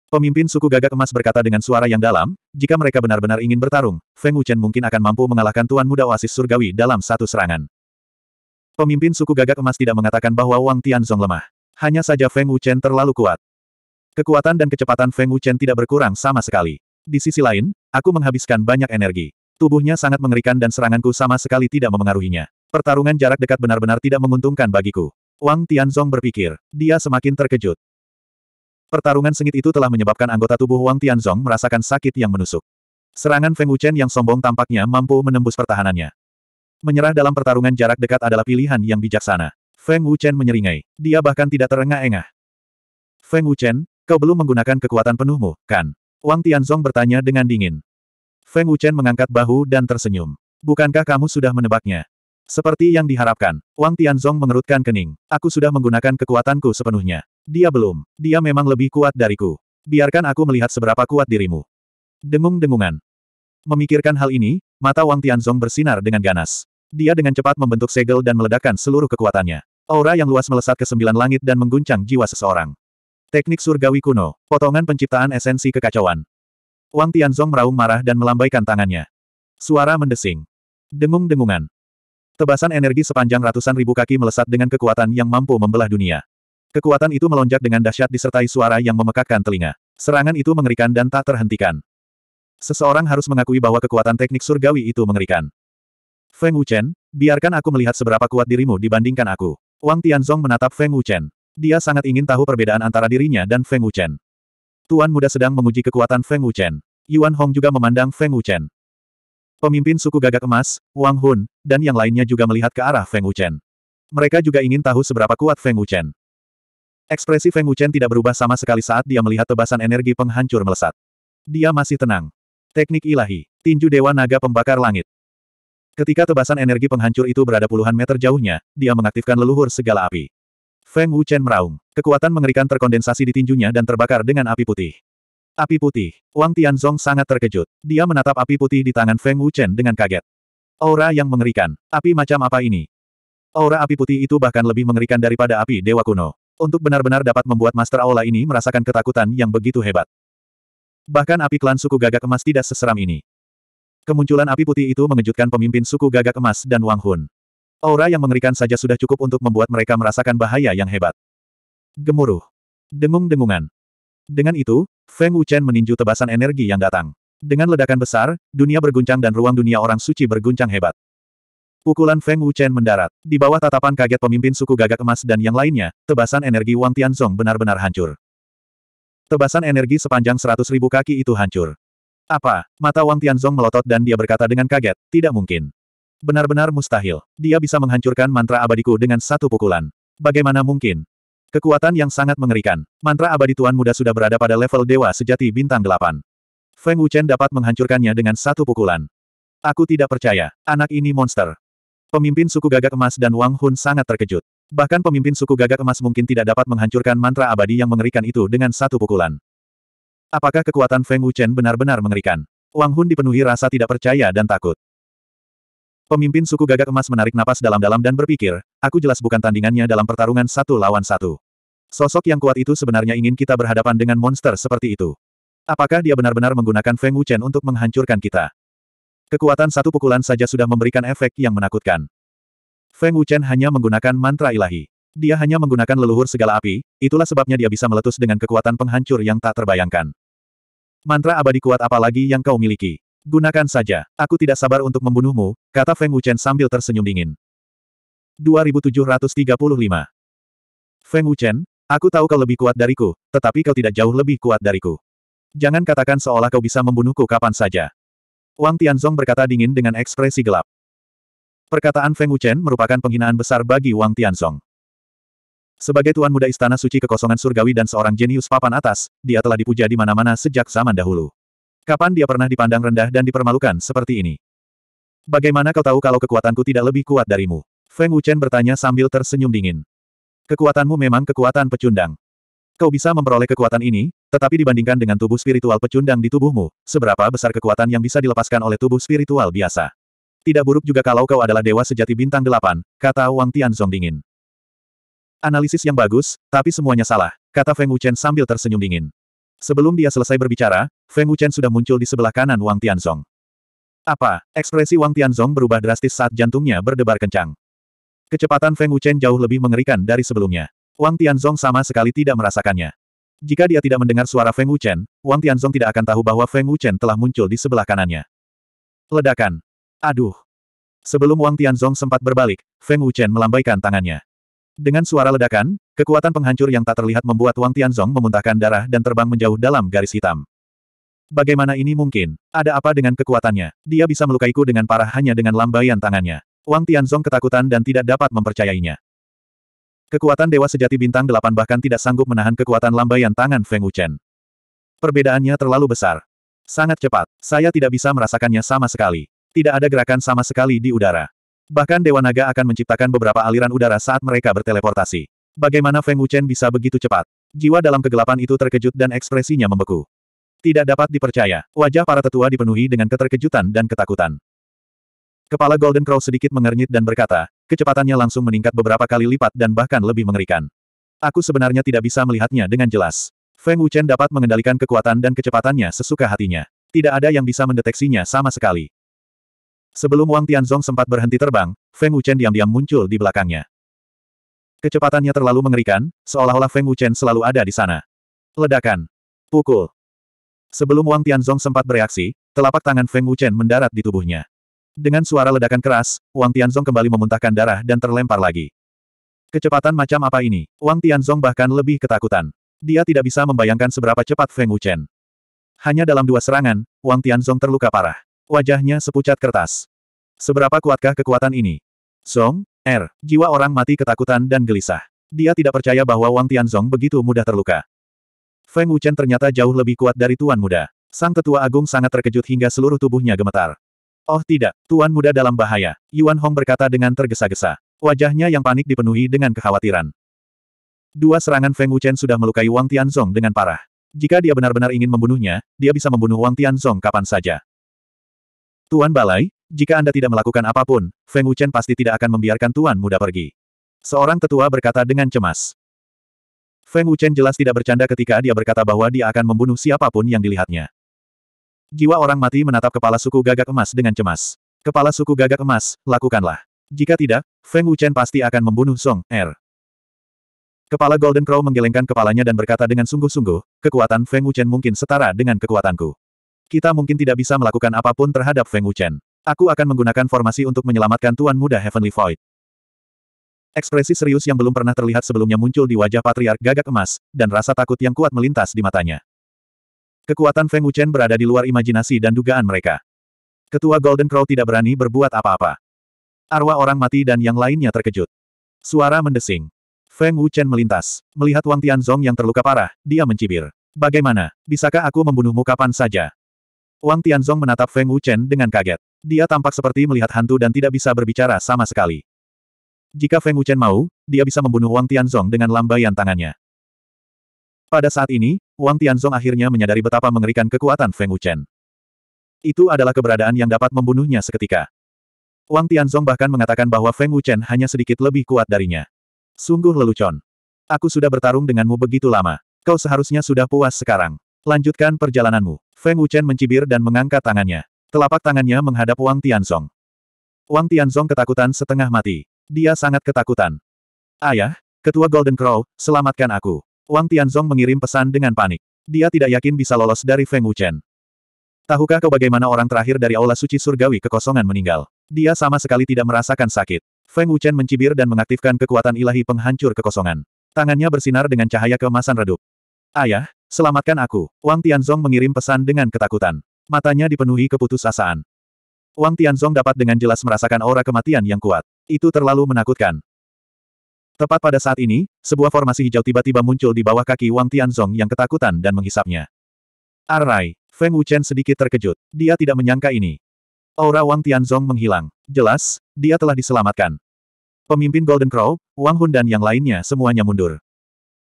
Pemimpin suku gagak emas berkata dengan suara yang dalam, jika mereka benar-benar ingin bertarung, Feng Wuchen mungkin akan mampu mengalahkan Tuan Muda Oasis Surgawi dalam satu serangan. Pemimpin suku gagak emas tidak mengatakan bahwa Wang Tianzong lemah. Hanya saja Feng Wuchen terlalu kuat. Kekuatan dan kecepatan Feng Wuchen tidak berkurang sama sekali. Di sisi lain, aku menghabiskan banyak energi. Tubuhnya sangat mengerikan dan seranganku sama sekali tidak memengaruhinya. Pertarungan jarak dekat benar-benar tidak menguntungkan bagiku. Wang Tianzong berpikir, dia semakin terkejut. Pertarungan sengit itu telah menyebabkan anggota tubuh Wang Tianzong merasakan sakit yang menusuk. Serangan Feng Wuchen yang sombong tampaknya mampu menembus pertahanannya. Menyerah dalam pertarungan jarak dekat adalah pilihan yang bijaksana. Feng Wuchen menyeringai. Dia bahkan tidak terengah-engah. Feng Wuchen, kau belum menggunakan kekuatan penuhmu, kan? Wang Tianzong bertanya dengan dingin. Feng Wuchen mengangkat bahu dan tersenyum. Bukankah kamu sudah menebaknya? Seperti yang diharapkan, Wang Tianzong mengerutkan kening. Aku sudah menggunakan kekuatanku sepenuhnya. Dia belum. Dia memang lebih kuat dariku. Biarkan aku melihat seberapa kuat dirimu. Dengung-dengungan. Memikirkan hal ini, mata Wang Tianzong bersinar dengan ganas. Dia dengan cepat membentuk segel dan meledakkan seluruh kekuatannya. Aura yang luas melesat ke sembilan langit dan mengguncang jiwa seseorang. Teknik surgawi kuno, potongan penciptaan esensi kekacauan. Wang Tianzong meraung marah dan melambaikan tangannya. Suara mendesing. Dengung-dengungan. Tebasan energi sepanjang ratusan ribu kaki melesat dengan kekuatan yang mampu membelah dunia. Kekuatan itu melonjak dengan dahsyat disertai suara yang memekakkan telinga. Serangan itu mengerikan dan tak terhentikan. Seseorang harus mengakui bahwa kekuatan teknik surgawi itu mengerikan. Feng Wuchen, biarkan aku melihat seberapa kuat dirimu dibandingkan aku. Wang Tianzong menatap Feng Wuchen. Dia sangat ingin tahu perbedaan antara dirinya dan Feng Wuchen. Tuan muda sedang menguji kekuatan Feng Wuchen. Yuan Hong juga memandang Feng Wuchen. Pemimpin suku gagak emas, Wang Hun, dan yang lainnya juga melihat ke arah Feng Wuchen. Mereka juga ingin tahu seberapa kuat Feng Wuchen. Ekspresi Feng Wuchen tidak berubah sama sekali saat dia melihat tebasan energi penghancur melesat. Dia masih tenang. Teknik ilahi, tinju Dewa Naga Pembakar Langit. Ketika tebasan energi penghancur itu berada puluhan meter jauhnya, dia mengaktifkan leluhur segala api. Feng Wuchen meraung. Kekuatan mengerikan terkondensasi di tinjunya dan terbakar dengan api putih. Api putih. Wang Tianzong sangat terkejut. Dia menatap api putih di tangan Feng Wuchen dengan kaget. Aura yang mengerikan. Api macam apa ini? Aura api putih itu bahkan lebih mengerikan daripada api dewa kuno untuk benar-benar dapat membuat Master Aula ini merasakan ketakutan yang begitu hebat. Bahkan api klan suku gagak emas tidak seseram ini. Kemunculan api putih itu mengejutkan pemimpin suku gagak emas dan Wang Hun. Aura yang mengerikan saja sudah cukup untuk membuat mereka merasakan bahaya yang hebat. Gemuruh. Dengung-dengungan. Dengan itu, Feng Wuchen meninju tebasan energi yang datang. Dengan ledakan besar, dunia berguncang dan ruang dunia orang suci berguncang hebat. Pukulan Feng Wuchen mendarat. Di bawah tatapan kaget pemimpin suku gagak emas dan yang lainnya, tebasan energi Wang Tianzong benar-benar hancur. Tebasan energi sepanjang seratus ribu kaki itu hancur. Apa? Mata Wang Tianzong melotot dan dia berkata dengan kaget, tidak mungkin. Benar-benar mustahil. Dia bisa menghancurkan mantra abadiku dengan satu pukulan. Bagaimana mungkin? Kekuatan yang sangat mengerikan. Mantra abadi Tuan Muda sudah berada pada level dewa sejati bintang delapan. Feng Wuchen dapat menghancurkannya dengan satu pukulan. Aku tidak percaya. Anak ini monster. Pemimpin suku gagak emas dan Wang Hun sangat terkejut. Bahkan pemimpin suku gagak emas mungkin tidak dapat menghancurkan mantra abadi yang mengerikan itu dengan satu pukulan. Apakah kekuatan Feng Wuchen benar-benar mengerikan? Wang Hun dipenuhi rasa tidak percaya dan takut. Pemimpin suku gagak emas menarik napas dalam-dalam dan berpikir, aku jelas bukan tandingannya dalam pertarungan satu lawan satu. Sosok yang kuat itu sebenarnya ingin kita berhadapan dengan monster seperti itu. Apakah dia benar-benar menggunakan Feng Wuchen untuk menghancurkan kita? Kekuatan satu pukulan saja sudah memberikan efek yang menakutkan. Feng Wuchen hanya menggunakan mantra ilahi. Dia hanya menggunakan leluhur segala api, itulah sebabnya dia bisa meletus dengan kekuatan penghancur yang tak terbayangkan. Mantra abadi kuat apa lagi yang kau miliki? Gunakan saja, aku tidak sabar untuk membunuhmu, kata Feng Wuchen sambil tersenyum dingin. 2735 Feng Wuchen, aku tahu kau lebih kuat dariku, tetapi kau tidak jauh lebih kuat dariku. Jangan katakan seolah kau bisa membunuhku kapan saja. Wang Tianzong berkata dingin dengan ekspresi gelap. Perkataan Feng Wuchen merupakan penghinaan besar bagi Wang Tianzong. Sebagai tuan muda istana suci kekosongan surgawi dan seorang jenius papan atas, dia telah dipuja di mana-mana sejak zaman dahulu. Kapan dia pernah dipandang rendah dan dipermalukan seperti ini? Bagaimana kau tahu kalau kekuatanku tidak lebih kuat darimu? Feng Wuchen bertanya sambil tersenyum dingin. Kekuatanmu memang kekuatan pecundang. Kau bisa memperoleh kekuatan ini, tetapi dibandingkan dengan tubuh spiritual pecundang di tubuhmu, seberapa besar kekuatan yang bisa dilepaskan oleh tubuh spiritual biasa. Tidak buruk juga kalau kau adalah dewa sejati bintang delapan, kata Wang Tianzong dingin. Analisis yang bagus, tapi semuanya salah, kata Feng Wuchen sambil tersenyum dingin. Sebelum dia selesai berbicara, Feng Wuchen sudah muncul di sebelah kanan Wang Tianzong. Apa? Ekspresi Wang Tianzong berubah drastis saat jantungnya berdebar kencang. Kecepatan Feng Wuchen jauh lebih mengerikan dari sebelumnya. Wang Tianzong sama sekali tidak merasakannya. Jika dia tidak mendengar suara Feng Wuchen, Wang Tianzong tidak akan tahu bahwa Feng Wuchen telah muncul di sebelah kanannya. Ledakan. Aduh. Sebelum Wang Tianzong sempat berbalik, Feng Wuchen melambaikan tangannya. Dengan suara ledakan, kekuatan penghancur yang tak terlihat membuat Wang Tianzong memuntahkan darah dan terbang menjauh dalam garis hitam. Bagaimana ini mungkin? Ada apa dengan kekuatannya? Dia bisa melukaiku dengan parah hanya dengan lambaian tangannya. Wang Tianzong ketakutan dan tidak dapat mempercayainya. Kekuatan Dewa Sejati Bintang Delapan bahkan tidak sanggup menahan kekuatan lambaian tangan Feng Wuchen. Perbedaannya terlalu besar. Sangat cepat, saya tidak bisa merasakannya sama sekali. Tidak ada gerakan sama sekali di udara. Bahkan Dewa Naga akan menciptakan beberapa aliran udara saat mereka berteleportasi. Bagaimana Feng Wuchen bisa begitu cepat? Jiwa dalam kegelapan itu terkejut dan ekspresinya membeku. Tidak dapat dipercaya, wajah para tetua dipenuhi dengan keterkejutan dan ketakutan. Kepala Golden Crow sedikit mengernyit dan berkata, Kecepatannya langsung meningkat beberapa kali lipat dan bahkan lebih mengerikan. Aku sebenarnya tidak bisa melihatnya dengan jelas. Feng Wuchen dapat mengendalikan kekuatan dan kecepatannya sesuka hatinya. Tidak ada yang bisa mendeteksinya sama sekali. Sebelum Wang Tianzong sempat berhenti terbang, Feng Wuchen diam-diam muncul di belakangnya. Kecepatannya terlalu mengerikan, seolah-olah Feng Wuchen selalu ada di sana. Ledakan. Pukul. Sebelum Wang Tianzong sempat bereaksi, telapak tangan Feng Wuchen mendarat di tubuhnya. Dengan suara ledakan keras, Wang Tianzong kembali memuntahkan darah dan terlempar lagi. Kecepatan macam apa ini? Wang Tianzong bahkan lebih ketakutan. Dia tidak bisa membayangkan seberapa cepat Feng Wuchen. Hanya dalam dua serangan, Wang Tianzong terluka parah. Wajahnya sepucat kertas. Seberapa kuatkah kekuatan ini? Song Er, Jiwa orang mati ketakutan dan gelisah. Dia tidak percaya bahwa Wang Tianzong begitu mudah terluka. Feng Wuchen ternyata jauh lebih kuat dari tuan muda. Sang tetua agung sangat terkejut hingga seluruh tubuhnya gemetar. Oh tidak, Tuan Muda dalam bahaya, Yuan Hong berkata dengan tergesa-gesa. Wajahnya yang panik dipenuhi dengan kekhawatiran. Dua serangan Feng Wuchen sudah melukai Wang Tianzong dengan parah. Jika dia benar-benar ingin membunuhnya, dia bisa membunuh Wang Tianzong kapan saja. Tuan Balai, jika Anda tidak melakukan apapun, Feng Wuchen pasti tidak akan membiarkan Tuan Muda pergi. Seorang tetua berkata dengan cemas. Feng Wuchen jelas tidak bercanda ketika dia berkata bahwa dia akan membunuh siapapun yang dilihatnya. Jiwa orang mati menatap kepala suku gagak emas dengan cemas. Kepala suku gagak emas, lakukanlah. Jika tidak, Feng Wuchen pasti akan membunuh Song Er. Kepala Golden Crow menggelengkan kepalanya dan berkata dengan sungguh-sungguh, kekuatan Feng Wuchen mungkin setara dengan kekuatanku. Kita mungkin tidak bisa melakukan apapun terhadap Feng Wuchen. Aku akan menggunakan formasi untuk menyelamatkan Tuan Muda Heavenly Void. Ekspresi serius yang belum pernah terlihat sebelumnya muncul di wajah Patriark Gagak Emas, dan rasa takut yang kuat melintas di matanya. Kekuatan Feng Wuchen berada di luar imajinasi dan dugaan mereka. Ketua Golden Crow tidak berani berbuat apa-apa. Arwah orang mati dan yang lainnya terkejut. Suara mendesing. Feng Wuchen melintas. Melihat Wang Tianzong yang terluka parah, dia mencibir. Bagaimana? Bisakah aku membunuhmu kapan saja? Wang Tianzong menatap Feng Wuchen dengan kaget. Dia tampak seperti melihat hantu dan tidak bisa berbicara sama sekali. Jika Feng Wuchen mau, dia bisa membunuh Wang Tianzong dengan lambaian tangannya. Pada saat ini, Wang Tianzong akhirnya menyadari betapa mengerikan kekuatan Feng Wuchen. Itu adalah keberadaan yang dapat membunuhnya seketika. Wang Tianzong bahkan mengatakan bahwa Feng Wuchen hanya sedikit lebih kuat darinya. Sungguh lelucon. Aku sudah bertarung denganmu begitu lama. Kau seharusnya sudah puas sekarang. Lanjutkan perjalananmu. Feng Wuchen mencibir dan mengangkat tangannya. Telapak tangannya menghadap Wang Tianzong. Wang Tianzong ketakutan setengah mati. Dia sangat ketakutan. Ayah, Ketua Golden Crow, selamatkan aku. Wang Tianzong mengirim pesan dengan panik. Dia tidak yakin bisa lolos dari Feng Wuchen. Tahukah kau bagaimana orang terakhir dari Aula Suci Surgawi kekosongan meninggal? Dia sama sekali tidak merasakan sakit. Feng Wuchen mencibir dan mengaktifkan kekuatan ilahi penghancur kekosongan. Tangannya bersinar dengan cahaya kemasan redup. Ayah, selamatkan aku. Wang Tianzong mengirim pesan dengan ketakutan. Matanya dipenuhi keputusasaan. Wang Tianzong dapat dengan jelas merasakan aura kematian yang kuat. Itu terlalu menakutkan. Tepat pada saat ini, sebuah formasi hijau tiba-tiba muncul di bawah kaki Wang Tianzong yang ketakutan dan menghisapnya. Arai, Feng Wuchen sedikit terkejut. Dia tidak menyangka ini. Aura Wang Tianzong menghilang. Jelas, dia telah diselamatkan. Pemimpin Golden Crow, Wang Hun dan yang lainnya semuanya mundur.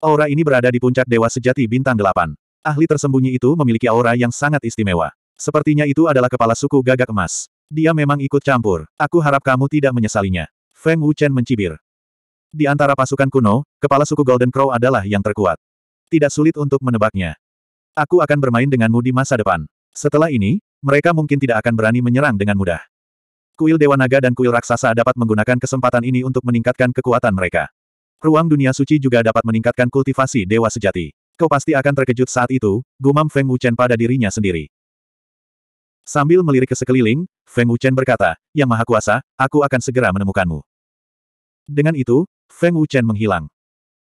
Aura ini berada di puncak Dewa Sejati Bintang Delapan. Ahli tersembunyi itu memiliki aura yang sangat istimewa. Sepertinya itu adalah kepala suku gagak emas. Dia memang ikut campur. Aku harap kamu tidak menyesalinya. Feng Wuchen mencibir. Di antara pasukan kuno, kepala suku Golden Crow adalah yang terkuat. Tidak sulit untuk menebaknya. Aku akan bermain denganmu di masa depan. Setelah ini, mereka mungkin tidak akan berani menyerang dengan mudah. Kuil Dewa Naga dan Kuil Raksasa dapat menggunakan kesempatan ini untuk meningkatkan kekuatan mereka. Ruang dunia suci juga dapat meningkatkan kultivasi dewa sejati. Kau pasti akan terkejut saat itu, gumam Feng Wuchen pada dirinya sendiri. Sambil melirik ke sekeliling, Feng Wuchen berkata, Yang Maha Kuasa, aku akan segera menemukanmu. Dengan itu, Feng Wuchen menghilang.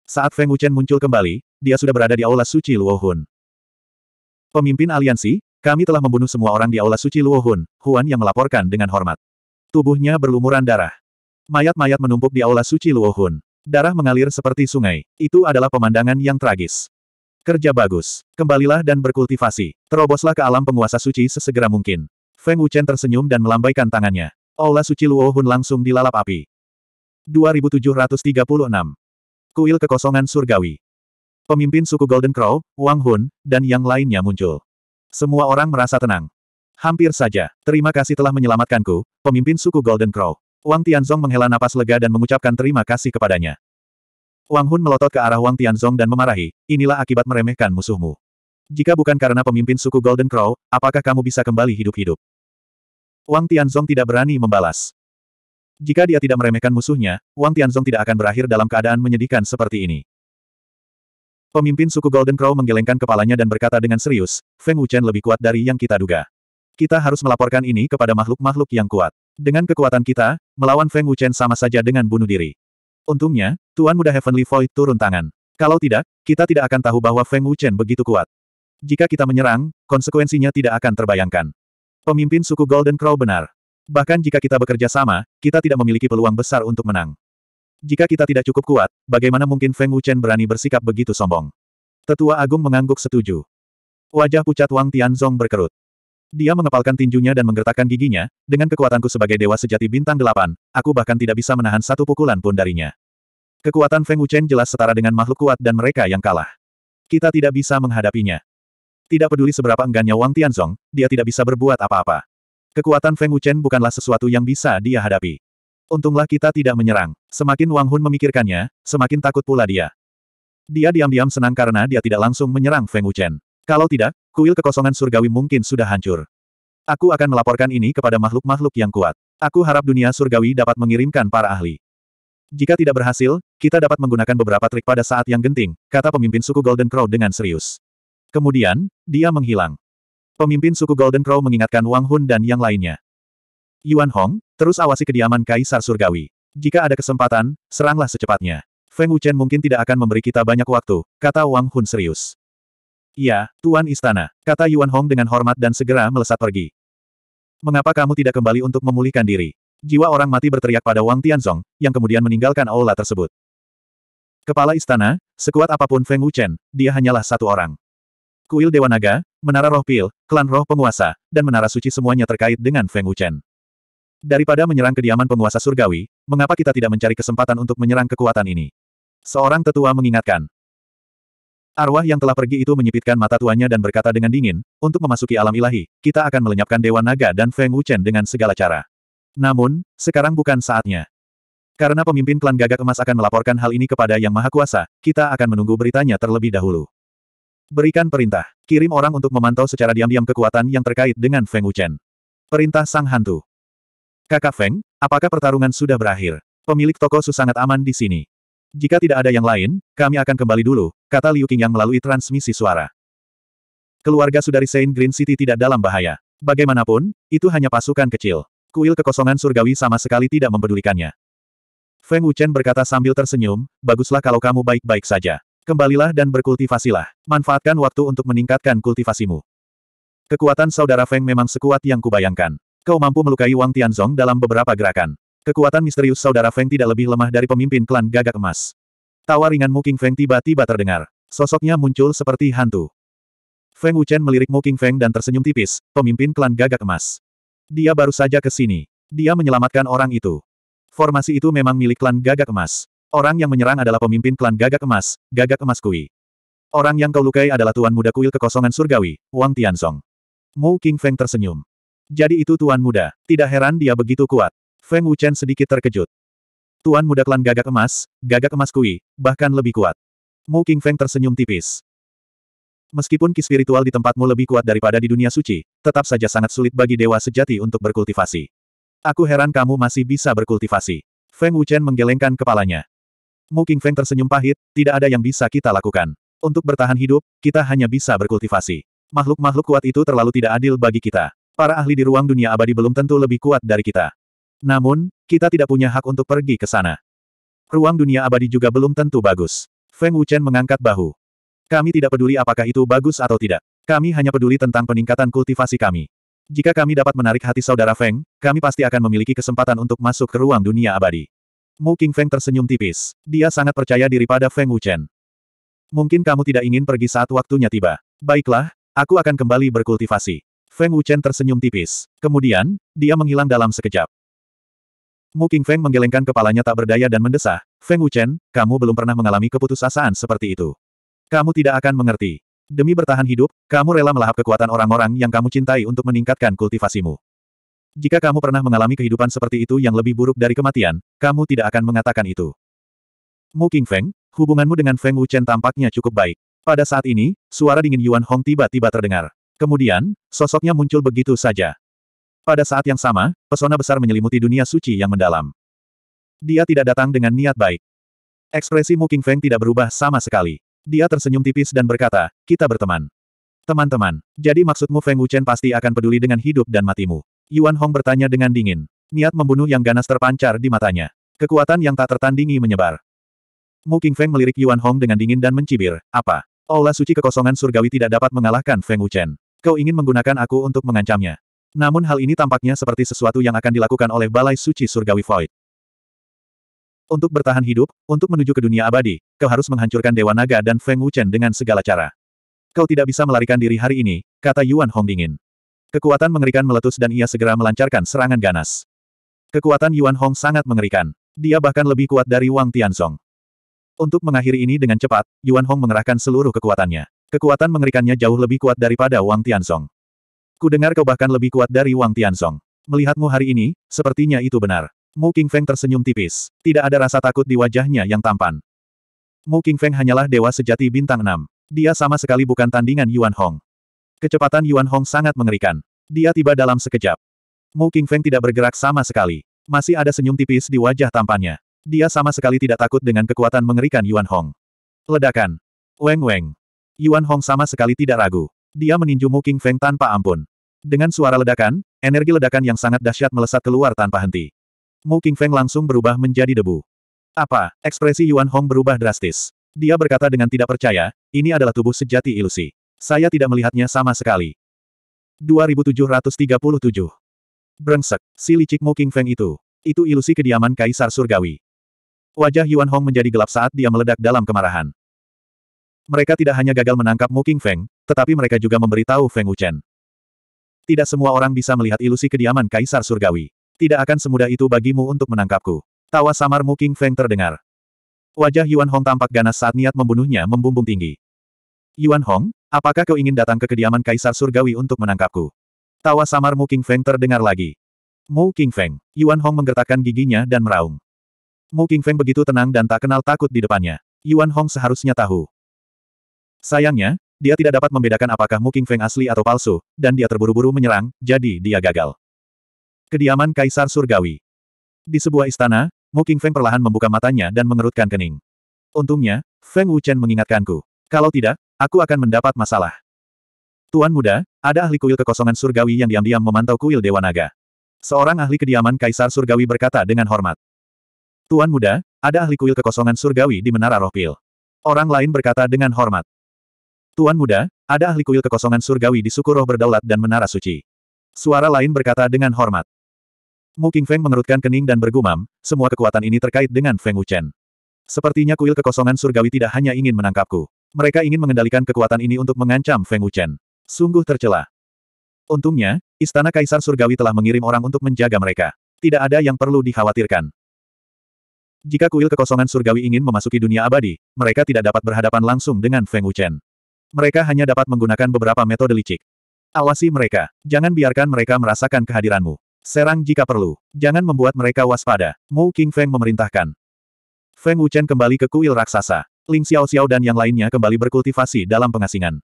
Saat Feng Wuchen muncul kembali, dia sudah berada di Aula Suci Luohun. Pemimpin aliansi, kami telah membunuh semua orang di Aula Suci Luohun, Huan yang melaporkan dengan hormat. Tubuhnya berlumuran darah. Mayat-mayat menumpuk di Aula Suci Luohun. Darah mengalir seperti sungai. Itu adalah pemandangan yang tragis. Kerja bagus. Kembalilah dan berkultivasi. Teroboslah ke alam penguasa suci sesegera mungkin. Feng Wuchen tersenyum dan melambaikan tangannya. Aula Suci Luohun langsung dilalap api. 2736. Kuil Kekosongan Surgawi. Pemimpin suku Golden Crow, Wang Hun, dan yang lainnya muncul. Semua orang merasa tenang. Hampir saja, terima kasih telah menyelamatkanku, pemimpin suku Golden Crow. Wang Tianzong menghela napas lega dan mengucapkan terima kasih kepadanya. Wang Hun melotot ke arah Wang Tianzong dan memarahi, inilah akibat meremehkan musuhmu. Jika bukan karena pemimpin suku Golden Crow, apakah kamu bisa kembali hidup-hidup? Wang Tianzong tidak berani membalas. Jika dia tidak meremehkan musuhnya, Wang Tianzong tidak akan berakhir dalam keadaan menyedihkan seperti ini. Pemimpin suku Golden Crow menggelengkan kepalanya dan berkata dengan serius, Feng Wuchen lebih kuat dari yang kita duga. Kita harus melaporkan ini kepada makhluk-makhluk yang kuat. Dengan kekuatan kita, melawan Feng Wuchen sama saja dengan bunuh diri. Untungnya, Tuan Muda Heavenly Void turun tangan. Kalau tidak, kita tidak akan tahu bahwa Feng Wuchen begitu kuat. Jika kita menyerang, konsekuensinya tidak akan terbayangkan. Pemimpin suku Golden Crow benar. Bahkan jika kita bekerja sama, kita tidak memiliki peluang besar untuk menang. Jika kita tidak cukup kuat, bagaimana mungkin Feng Wuchen berani bersikap begitu sombong? Tetua Agung mengangguk setuju. Wajah pucat Wang Tianzong berkerut. Dia mengepalkan tinjunya dan menggertakkan giginya, dengan kekuatanku sebagai dewa sejati bintang delapan, aku bahkan tidak bisa menahan satu pukulan pun darinya. Kekuatan Feng Wuchen jelas setara dengan makhluk kuat dan mereka yang kalah. Kita tidak bisa menghadapinya. Tidak peduli seberapa enggannya Wang Tianzong, dia tidak bisa berbuat apa-apa. Kekuatan Feng Wuchen bukanlah sesuatu yang bisa dia hadapi. Untunglah kita tidak menyerang. Semakin Wang Hun memikirkannya, semakin takut pula dia. Dia diam-diam senang karena dia tidak langsung menyerang Feng Wuchen. Kalau tidak, kuil kekosongan surgawi mungkin sudah hancur. Aku akan melaporkan ini kepada makhluk-makhluk yang kuat. Aku harap dunia surgawi dapat mengirimkan para ahli. Jika tidak berhasil, kita dapat menggunakan beberapa trik pada saat yang genting, kata pemimpin suku Golden Crow dengan serius. Kemudian, dia menghilang. Pemimpin suku Golden Crow mengingatkan Wang Hun dan yang lainnya. Yuan Hong, terus awasi kediaman Kaisar Surgawi. Jika ada kesempatan, seranglah secepatnya. Feng Wuchen mungkin tidak akan memberi kita banyak waktu, kata Wang Hun serius. Ya, Tuan Istana, kata Yuan Hong dengan hormat dan segera melesat pergi. Mengapa kamu tidak kembali untuk memulihkan diri? Jiwa orang mati berteriak pada Wang Tianzong, yang kemudian meninggalkan aula tersebut. Kepala istana, sekuat apapun Feng Wuchen, dia hanyalah satu orang. Kuil Dewa Naga, menara roh pil, klan roh penguasa, dan menara suci semuanya terkait dengan Feng Wuchen. Daripada menyerang kediaman penguasa surgawi, mengapa kita tidak mencari kesempatan untuk menyerang kekuatan ini? Seorang tetua mengingatkan. Arwah yang telah pergi itu menyipitkan mata tuanya dan berkata dengan dingin, untuk memasuki alam ilahi, kita akan melenyapkan Dewa Naga dan Feng Wuchen dengan segala cara. Namun, sekarang bukan saatnya. Karena pemimpin klan gagak emas akan melaporkan hal ini kepada Yang Maha Kuasa, kita akan menunggu beritanya terlebih dahulu. Berikan perintah. Kirim orang untuk memantau secara diam-diam kekuatan yang terkait dengan Feng Wuchen. Perintah Sang Hantu. Kakak Feng, apakah pertarungan sudah berakhir? Pemilik toko Su sangat aman di sini. Jika tidak ada yang lain, kami akan kembali dulu, kata Liu Qing yang melalui transmisi suara. Keluarga sudari Saint Green City tidak dalam bahaya. Bagaimanapun, itu hanya pasukan kecil. Kuil kekosongan surgawi sama sekali tidak mempedulikannya. Feng Wuchen berkata sambil tersenyum, baguslah kalau kamu baik-baik saja. Kembalilah dan berkultivasilah. Manfaatkan waktu untuk meningkatkan kultivasimu. Kekuatan saudara Feng memang sekuat yang kubayangkan. Kau mampu melukai Wang Tianzong dalam beberapa gerakan. Kekuatan misterius saudara Feng tidak lebih lemah dari pemimpin klan gagak emas. Tawa ringan King Feng tiba-tiba terdengar. Sosoknya muncul seperti hantu. Feng Wuchen melirik King Feng dan tersenyum tipis, pemimpin klan gagak emas. Dia baru saja ke sini. Dia menyelamatkan orang itu. Formasi itu memang milik klan gagak emas. Orang yang menyerang adalah pemimpin klan gagak emas, gagak emas Kui. Orang yang kau lukai adalah tuan muda kuil kekosongan surgawi, Wang Tianzong. Mu King Feng tersenyum. Jadi itu tuan muda, tidak heran dia begitu kuat. Feng Wuchen sedikit terkejut. Tuan muda klan gagak emas, gagak emas Kui, bahkan lebih kuat. Mu King Feng tersenyum tipis. Meskipun ki spiritual di tempatmu lebih kuat daripada di dunia suci, tetap saja sangat sulit bagi dewa sejati untuk berkultivasi. Aku heran kamu masih bisa berkultivasi. Feng Wuchen menggelengkan kepalanya. Mu Feng tersenyum pahit, tidak ada yang bisa kita lakukan. Untuk bertahan hidup, kita hanya bisa berkultivasi. Makhluk-makhluk kuat itu terlalu tidak adil bagi kita. Para ahli di ruang dunia abadi belum tentu lebih kuat dari kita. Namun, kita tidak punya hak untuk pergi ke sana. Ruang dunia abadi juga belum tentu bagus. Feng Wuchen mengangkat bahu. Kami tidak peduli apakah itu bagus atau tidak. Kami hanya peduli tentang peningkatan kultivasi kami. Jika kami dapat menarik hati saudara Feng, kami pasti akan memiliki kesempatan untuk masuk ke ruang dunia abadi. Mu Feng tersenyum tipis. Dia sangat percaya diri pada Feng Wuchen. Mungkin kamu tidak ingin pergi saat waktunya tiba. Baiklah, aku akan kembali berkultivasi. Feng Wuchen tersenyum tipis. Kemudian, dia menghilang dalam sekejap. Mu Feng menggelengkan kepalanya tak berdaya dan mendesah. Feng Wuchen, kamu belum pernah mengalami keputusasaan seperti itu. Kamu tidak akan mengerti. Demi bertahan hidup, kamu rela melahap kekuatan orang-orang yang kamu cintai untuk meningkatkan kultivasimu. Jika kamu pernah mengalami kehidupan seperti itu yang lebih buruk dari kematian, kamu tidak akan mengatakan itu. Mu King Feng, hubunganmu dengan Feng Wuchen tampaknya cukup baik. Pada saat ini, suara dingin Yuan Hong tiba-tiba terdengar. Kemudian, sosoknya muncul begitu saja. Pada saat yang sama, pesona besar menyelimuti dunia suci yang mendalam. Dia tidak datang dengan niat baik. Ekspresi Mu King Feng tidak berubah sama sekali. Dia tersenyum tipis dan berkata, kita berteman. Teman-teman, jadi maksudmu Feng Wuchen pasti akan peduli dengan hidup dan matimu. Yuan Hong bertanya dengan dingin. Niat membunuh yang ganas terpancar di matanya. Kekuatan yang tak tertandingi menyebar. Mu Qingfeng melirik Yuan Hong dengan dingin dan mencibir, apa? Olah suci kekosongan surgawi tidak dapat mengalahkan Feng Wuchen. Kau ingin menggunakan aku untuk mengancamnya. Namun hal ini tampaknya seperti sesuatu yang akan dilakukan oleh Balai Suci Surgawi Void. Untuk bertahan hidup, untuk menuju ke dunia abadi, kau harus menghancurkan Dewa Naga dan Feng Wuchen dengan segala cara. Kau tidak bisa melarikan diri hari ini, kata Yuan Hong dingin. Kekuatan mengerikan meletus dan ia segera melancarkan serangan ganas. Kekuatan Yuan Hong sangat mengerikan. Dia bahkan lebih kuat dari Wang Tianzong. Untuk mengakhiri ini dengan cepat, Yuan Hong mengerahkan seluruh kekuatannya. Kekuatan mengerikannya jauh lebih kuat daripada Wang Tianzong. Kudengar kau bahkan lebih kuat dari Wang Tianzong. Melihatmu hari ini, sepertinya itu benar. Mu King Feng tersenyum tipis. Tidak ada rasa takut di wajahnya yang tampan. Mu King Feng hanyalah dewa sejati bintang enam. Dia sama sekali bukan tandingan Yuan Hong. Kecepatan Yuan Hong sangat mengerikan. Dia tiba dalam sekejap. Mu King Feng tidak bergerak sama sekali. Masih ada senyum tipis di wajah tampannya. Dia sama sekali tidak takut dengan kekuatan mengerikan Yuan Hong. Ledakan. Weng Weng. Yuan Hong sama sekali tidak ragu. Dia meninju Mu King Feng tanpa ampun. Dengan suara ledakan, energi ledakan yang sangat dahsyat melesat keluar tanpa henti. Mu King Feng langsung berubah menjadi debu. Apa? Ekspresi Yuan Hong berubah drastis. Dia berkata dengan tidak percaya, ini adalah tubuh sejati ilusi. Saya tidak melihatnya sama sekali. 2737. Brengsek, si licik Mo King Feng itu. Itu ilusi kediaman Kaisar Surgawi. Wajah Yuan Hong menjadi gelap saat dia meledak dalam kemarahan. Mereka tidak hanya gagal menangkap Mo King Feng, tetapi mereka juga memberitahu Feng Wuchen. Tidak semua orang bisa melihat ilusi kediaman Kaisar Surgawi. Tidak akan semudah itu bagimu untuk menangkapku. Tawa samar Mu King Feng terdengar. Wajah Yuan Hong tampak ganas saat niat membunuhnya membumbung tinggi. Yuan Hong, Apakah kau ingin datang ke kediaman Kaisar Surgawi untuk menangkapku? Tawa samar King Feng terdengar lagi. Mu King Feng, Yuan Hong menggertakkan giginya dan meraung. Mu King Feng begitu tenang dan tak kenal takut di depannya. Yuan Hong seharusnya tahu. Sayangnya, dia tidak dapat membedakan apakah Mu King Feng asli atau palsu, dan dia terburu-buru menyerang, jadi dia gagal. Kediaman Kaisar Surgawi Di sebuah istana, Mu King Feng perlahan membuka matanya dan mengerutkan kening. Untungnya, Feng Wuchen mengingatkanku. Kalau tidak, Aku akan mendapat masalah. Tuan muda, ada ahli kuil kekosongan surgawi yang diam-diam memantau kuil Dewa Naga. Seorang ahli kediaman Kaisar Surgawi berkata dengan hormat. Tuan muda, ada ahli kuil kekosongan surgawi di Menara Roh Pil. Orang lain berkata dengan hormat. Tuan muda, ada ahli kuil kekosongan surgawi di suku roh berdaulat dan Menara Suci. Suara lain berkata dengan hormat. Mu King Feng mengerutkan kening dan bergumam, semua kekuatan ini terkait dengan Feng Wuchen. Sepertinya kuil kekosongan surgawi tidak hanya ingin menangkapku. Mereka ingin mengendalikan kekuatan ini untuk mengancam Feng Wuchen. Sungguh tercela. Untungnya, Istana Kaisar Surgawi telah mengirim orang untuk menjaga mereka. Tidak ada yang perlu dikhawatirkan. Jika kuil kekosongan surgawi ingin memasuki dunia abadi, mereka tidak dapat berhadapan langsung dengan Feng Wuchen. Mereka hanya dapat menggunakan beberapa metode licik. Awasi mereka. Jangan biarkan mereka merasakan kehadiranmu. Serang jika perlu. Jangan membuat mereka waspada. Mu King Feng memerintahkan. Feng Wuchen kembali ke kuil raksasa. Ling Xiao dan yang lainnya kembali berkultivasi dalam pengasingan.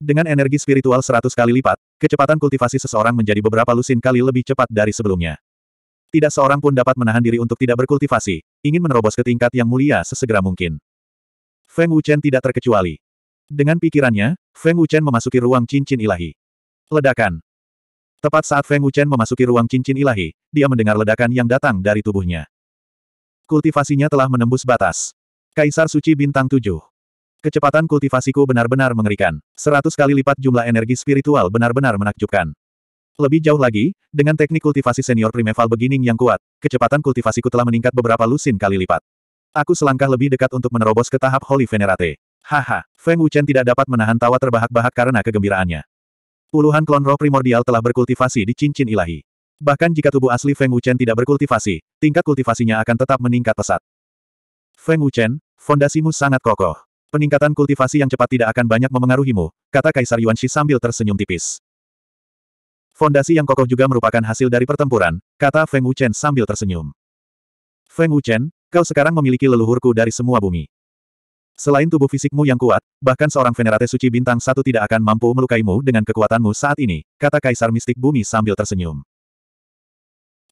Dengan energi spiritual seratus kali lipat, kecepatan kultivasi seseorang menjadi beberapa lusin kali lebih cepat dari sebelumnya. Tidak seorang pun dapat menahan diri untuk tidak berkultivasi, ingin menerobos ke tingkat yang mulia sesegera mungkin. Feng Wuchen tidak terkecuali. Dengan pikirannya, Feng Wuchen memasuki ruang cincin ilahi. Ledakan. Tepat saat Feng Wuchen memasuki ruang cincin ilahi, dia mendengar ledakan yang datang dari tubuhnya. Kultivasinya telah menembus batas. Kaisar Suci Bintang 7. Kecepatan kultivasiku benar-benar mengerikan. Seratus kali lipat jumlah energi spiritual benar-benar menakjubkan. Lebih jauh lagi, dengan teknik kultivasi senior primeval beginning yang kuat, kecepatan kultivasiku telah meningkat beberapa lusin kali lipat. Aku selangkah lebih dekat untuk menerobos ke tahap Holy Venerate. Haha, Feng Wuchen tidak dapat menahan tawa terbahak-bahak karena kegembiraannya. Puluhan klon roh primordial telah berkultivasi di cincin ilahi. Bahkan jika tubuh asli Feng Wuchen tidak berkultivasi, tingkat kultivasinya akan tetap meningkat pesat. Feng Wuchen, Fondasimu sangat kokoh. Peningkatan kultivasi yang cepat tidak akan banyak memengaruhimu, kata Kaisar Yuan Shi sambil tersenyum tipis. Fondasi yang kokoh juga merupakan hasil dari pertempuran, kata Feng Wuchen sambil tersenyum. Feng Wuchen, kau sekarang memiliki leluhurku dari semua bumi. Selain tubuh fisikmu yang kuat, bahkan seorang Venerate Suci Bintang Satu tidak akan mampu melukaimu dengan kekuatanmu saat ini, kata Kaisar Mistik Bumi sambil tersenyum.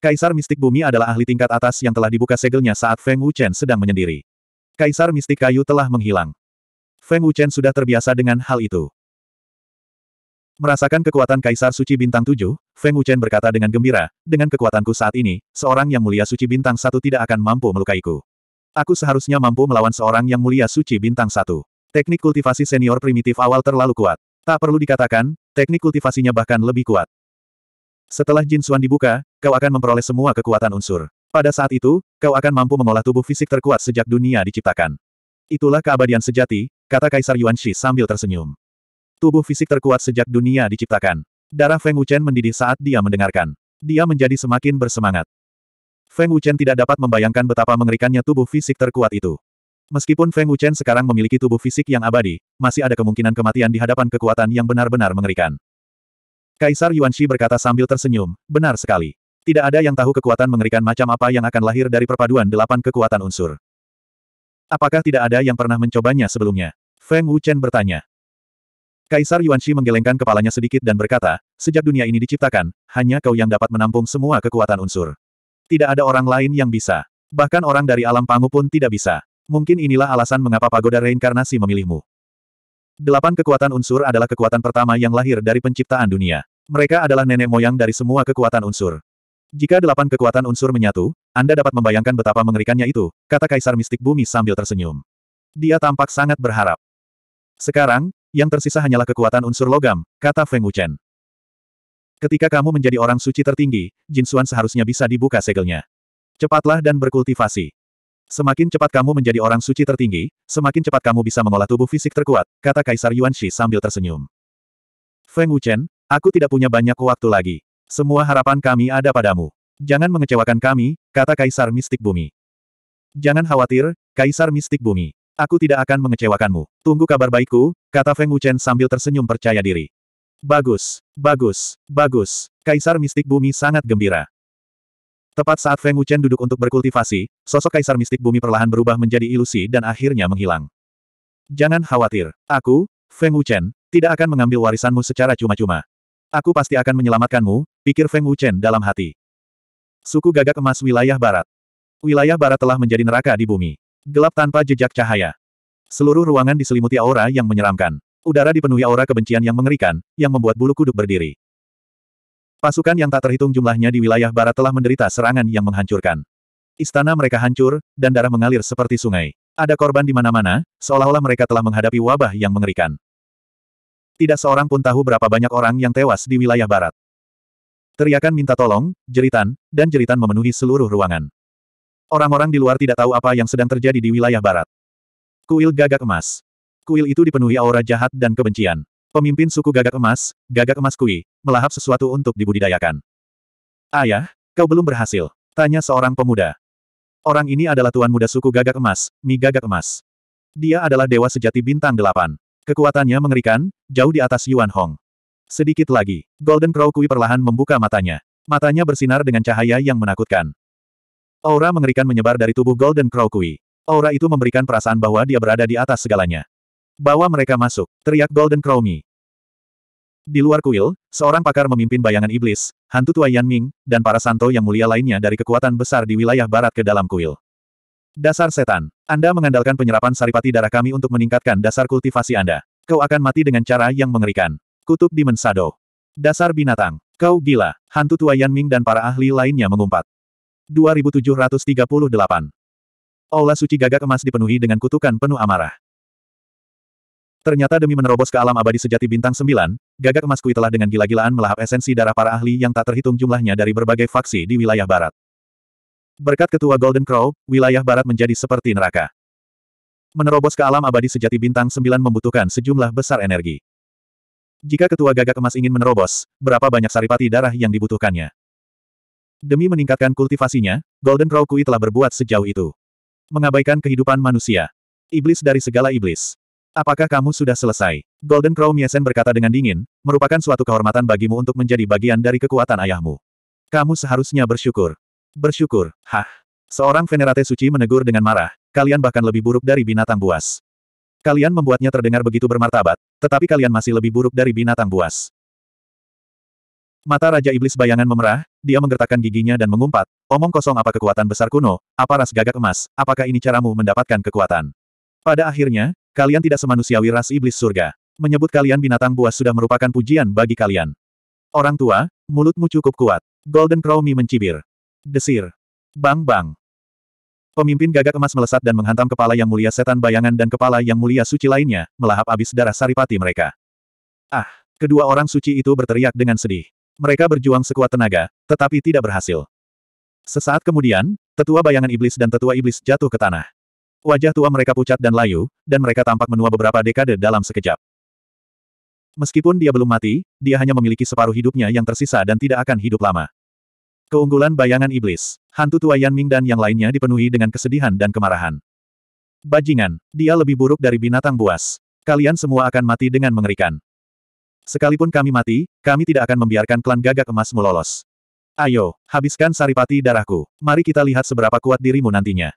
Kaisar Mistik Bumi adalah ahli tingkat atas yang telah dibuka segelnya saat Feng Wuchen sedang menyendiri. Kaisar mistik kayu telah menghilang. Feng Wuchen sudah terbiasa dengan hal itu. Merasakan kekuatan Kaisar Suci Bintang 7, Feng Wuchen berkata dengan gembira, dengan kekuatanku saat ini, seorang yang mulia Suci Bintang 1 tidak akan mampu melukaiku. Aku seharusnya mampu melawan seorang yang mulia Suci Bintang 1. Teknik kultivasi senior primitif awal terlalu kuat. Tak perlu dikatakan, teknik kultivasinya bahkan lebih kuat. Setelah Jin Suan dibuka, kau akan memperoleh semua kekuatan unsur. Pada saat itu, kau akan mampu mengolah tubuh fisik terkuat sejak dunia diciptakan. Itulah keabadian sejati, kata Kaisar Yuan Shi sambil tersenyum. Tubuh fisik terkuat sejak dunia diciptakan. Darah Feng Wuchen mendidih saat dia mendengarkan. Dia menjadi semakin bersemangat. Feng Wuchen tidak dapat membayangkan betapa mengerikannya tubuh fisik terkuat itu. Meskipun Feng Wuchen sekarang memiliki tubuh fisik yang abadi, masih ada kemungkinan kematian di hadapan kekuatan yang benar-benar mengerikan. Kaisar Yuan Shi berkata sambil tersenyum, benar sekali. Tidak ada yang tahu kekuatan mengerikan macam apa yang akan lahir dari perpaduan delapan kekuatan unsur. Apakah tidak ada yang pernah mencobanya sebelumnya? Feng Wuchen bertanya. Kaisar Yuan Shi menggelengkan kepalanya sedikit dan berkata, sejak dunia ini diciptakan, hanya kau yang dapat menampung semua kekuatan unsur. Tidak ada orang lain yang bisa. Bahkan orang dari alam pangu pun tidak bisa. Mungkin inilah alasan mengapa pagoda reinkarnasi memilihmu. Delapan kekuatan unsur adalah kekuatan pertama yang lahir dari penciptaan dunia. Mereka adalah nenek moyang dari semua kekuatan unsur. Jika delapan kekuatan unsur menyatu, Anda dapat membayangkan betapa mengerikannya itu, kata Kaisar Mistik Bumi sambil tersenyum. Dia tampak sangat berharap. Sekarang, yang tersisa hanyalah kekuatan unsur logam, kata Feng Wuchen. Ketika kamu menjadi orang suci tertinggi, Jinsuan seharusnya bisa dibuka segelnya. Cepatlah dan berkultivasi. Semakin cepat kamu menjadi orang suci tertinggi, semakin cepat kamu bisa mengolah tubuh fisik terkuat, kata Kaisar Yuan Shi sambil tersenyum. Feng Wuchen, aku tidak punya banyak waktu lagi. Semua harapan kami ada padamu. Jangan mengecewakan kami, kata Kaisar Mistik Bumi. Jangan khawatir, Kaisar Mistik Bumi. Aku tidak akan mengecewakanmu. Tunggu kabar baikku, kata Feng Wuchen sambil tersenyum percaya diri. Bagus, bagus, bagus. Kaisar Mistik Bumi sangat gembira. Tepat saat Feng Wuchen duduk untuk berkultivasi, sosok Kaisar Mistik Bumi perlahan berubah menjadi ilusi dan akhirnya menghilang. Jangan khawatir, aku, Feng Wuchen, tidak akan mengambil warisanmu secara cuma-cuma. Aku pasti akan menyelamatkanmu, pikir Feng Wuchen dalam hati. Suku gagak emas wilayah barat. Wilayah barat telah menjadi neraka di bumi. Gelap tanpa jejak cahaya. Seluruh ruangan diselimuti aura yang menyeramkan. Udara dipenuhi aura kebencian yang mengerikan, yang membuat bulu kuduk berdiri. Pasukan yang tak terhitung jumlahnya di wilayah barat telah menderita serangan yang menghancurkan. Istana mereka hancur, dan darah mengalir seperti sungai. Ada korban di mana-mana, seolah-olah mereka telah menghadapi wabah yang mengerikan. Tidak seorang pun tahu berapa banyak orang yang tewas di wilayah barat. Teriakan minta tolong, jeritan, dan jeritan memenuhi seluruh ruangan. Orang-orang di luar tidak tahu apa yang sedang terjadi di wilayah barat. Kuil gagak emas. Kuil itu dipenuhi aura jahat dan kebencian. Pemimpin suku gagak emas, gagak emas kui, melahap sesuatu untuk dibudidayakan. Ayah, kau belum berhasil. Tanya seorang pemuda. Orang ini adalah tuan muda suku gagak emas, Mi Gagak Emas. Dia adalah dewa sejati bintang delapan. Kekuatannya mengerikan, jauh di atas Yuan Hong. Sedikit lagi, Golden Crow Kui perlahan membuka matanya. Matanya bersinar dengan cahaya yang menakutkan. Aura mengerikan menyebar dari tubuh Golden Crow Kui. Aura itu memberikan perasaan bahwa dia berada di atas segalanya. Bawa mereka masuk, teriak Golden Crow Mi. Di luar kuil, seorang pakar memimpin bayangan iblis, hantu tua Yan Ming, dan para santo yang mulia lainnya dari kekuatan besar di wilayah barat ke dalam kuil. Dasar setan, Anda mengandalkan penyerapan saripati darah kami untuk meningkatkan dasar kultivasi Anda. Kau akan mati dengan cara yang mengerikan. Kutub di Mensado. Dasar binatang. Kau gila. Hantu tua Yan Ming dan para ahli lainnya mengumpat. 2738. Aula suci gagak emas dipenuhi dengan kutukan penuh amarah. Ternyata demi menerobos ke alam abadi sejati bintang 9, gagak kui telah dengan gila-gilaan melahap esensi darah para ahli yang tak terhitung jumlahnya dari berbagai faksi di wilayah barat. Berkat ketua Golden Crow, wilayah barat menjadi seperti neraka. Menerobos ke alam abadi sejati bintang 9 membutuhkan sejumlah besar energi. Jika ketua gagak emas ingin menerobos, berapa banyak saripati darah yang dibutuhkannya? Demi meningkatkan kultivasinya, Golden Crow Kui telah berbuat sejauh itu. Mengabaikan kehidupan manusia. Iblis dari segala iblis. Apakah kamu sudah selesai? Golden Crow Miesen berkata dengan dingin, merupakan suatu kehormatan bagimu untuk menjadi bagian dari kekuatan ayahmu. Kamu seharusnya bersyukur. Bersyukur, hah. Seorang venerate suci menegur dengan marah, kalian bahkan lebih buruk dari binatang buas. Kalian membuatnya terdengar begitu bermartabat, tetapi kalian masih lebih buruk dari binatang buas. Mata Raja Iblis bayangan memerah, dia menggertakkan giginya dan mengumpat, omong kosong apa kekuatan besar kuno, apa ras gagak emas, apakah ini caramu mendapatkan kekuatan. Pada akhirnya, kalian tidak semanusiawi ras Iblis surga. Menyebut kalian binatang buas sudah merupakan pujian bagi kalian. Orang tua, mulutmu cukup kuat. Golden Crow Mi mencibir. Desir. Bang bang. Pemimpin gagak emas melesat dan menghantam kepala yang mulia setan bayangan dan kepala yang mulia suci lainnya, melahap abis darah saripati mereka. Ah! Kedua orang suci itu berteriak dengan sedih. Mereka berjuang sekuat tenaga, tetapi tidak berhasil. Sesaat kemudian, tetua bayangan iblis dan tetua iblis jatuh ke tanah. Wajah tua mereka pucat dan layu, dan mereka tampak menua beberapa dekade dalam sekejap. Meskipun dia belum mati, dia hanya memiliki separuh hidupnya yang tersisa dan tidak akan hidup lama. Keunggulan bayangan iblis. Hantu tua Yan Ming dan yang lainnya dipenuhi dengan kesedihan dan kemarahan. Bajingan, dia lebih buruk dari binatang buas. Kalian semua akan mati dengan mengerikan. Sekalipun kami mati, kami tidak akan membiarkan klan gagak Emas lolos. Ayo, habiskan saripati darahku. Mari kita lihat seberapa kuat dirimu nantinya.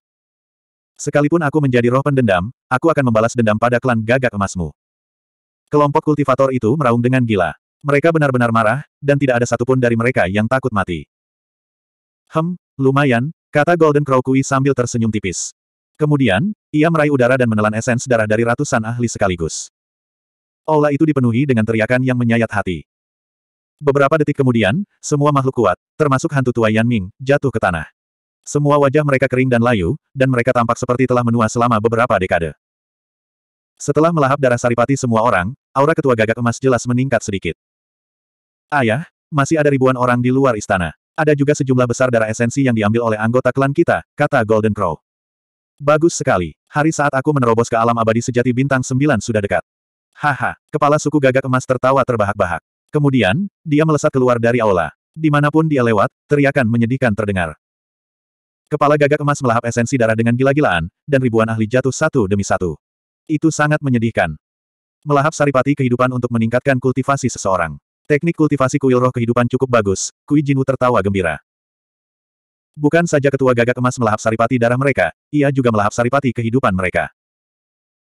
Sekalipun aku menjadi roh pendendam, aku akan membalas dendam pada klan gagak emasmu. Kelompok kultivator itu meraung dengan gila. Mereka benar-benar marah, dan tidak ada satupun dari mereka yang takut mati. Hem, lumayan, kata Golden Crow Kui sambil tersenyum tipis. Kemudian, ia meraih udara dan menelan esens darah dari ratusan ahli sekaligus. Aula itu dipenuhi dengan teriakan yang menyayat hati. Beberapa detik kemudian, semua makhluk kuat, termasuk hantu tua Yan Ming, jatuh ke tanah. Semua wajah mereka kering dan layu, dan mereka tampak seperti telah menua selama beberapa dekade. Setelah melahap darah saripati semua orang, aura ketua gagak emas jelas meningkat sedikit. Ayah, masih ada ribuan orang di luar istana. Ada juga sejumlah besar darah esensi yang diambil oleh anggota klan kita, kata Golden Crow. Bagus sekali. Hari saat aku menerobos ke alam abadi sejati bintang sembilan sudah dekat. Haha, kepala suku gagak emas tertawa terbahak-bahak. Kemudian, dia melesat keluar dari aula. Dimanapun dia lewat, teriakan menyedihkan terdengar. Kepala gagak emas melahap esensi darah dengan gila-gilaan, dan ribuan ahli jatuh satu demi satu. Itu sangat menyedihkan. Melahap saripati kehidupan untuk meningkatkan kultivasi seseorang. Teknik kultivasi kuil roh kehidupan cukup bagus, Kui Jinwu tertawa gembira. Bukan saja ketua gagak emas melahap saripati darah mereka, ia juga melahap saripati kehidupan mereka.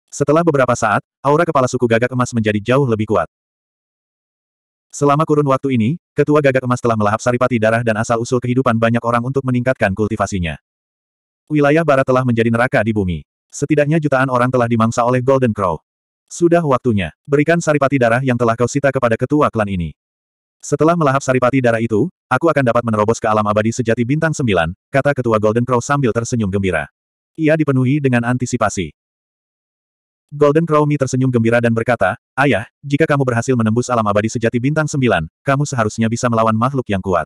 Setelah beberapa saat, aura kepala suku gagak emas menjadi jauh lebih kuat. Selama kurun waktu ini, ketua gagak emas telah melahap saripati darah dan asal-usul kehidupan banyak orang untuk meningkatkan kultivasinya. Wilayah barat telah menjadi neraka di bumi. Setidaknya jutaan orang telah dimangsa oleh Golden Crow. Sudah waktunya, berikan saripati darah yang telah kau sita kepada ketua klan ini. Setelah melahap saripati darah itu, aku akan dapat menerobos ke alam abadi sejati bintang sembilan, kata ketua Golden Crow sambil tersenyum gembira. Ia dipenuhi dengan antisipasi. Golden Crow Mi tersenyum gembira dan berkata, Ayah, jika kamu berhasil menembus alam abadi sejati bintang sembilan, kamu seharusnya bisa melawan makhluk yang kuat.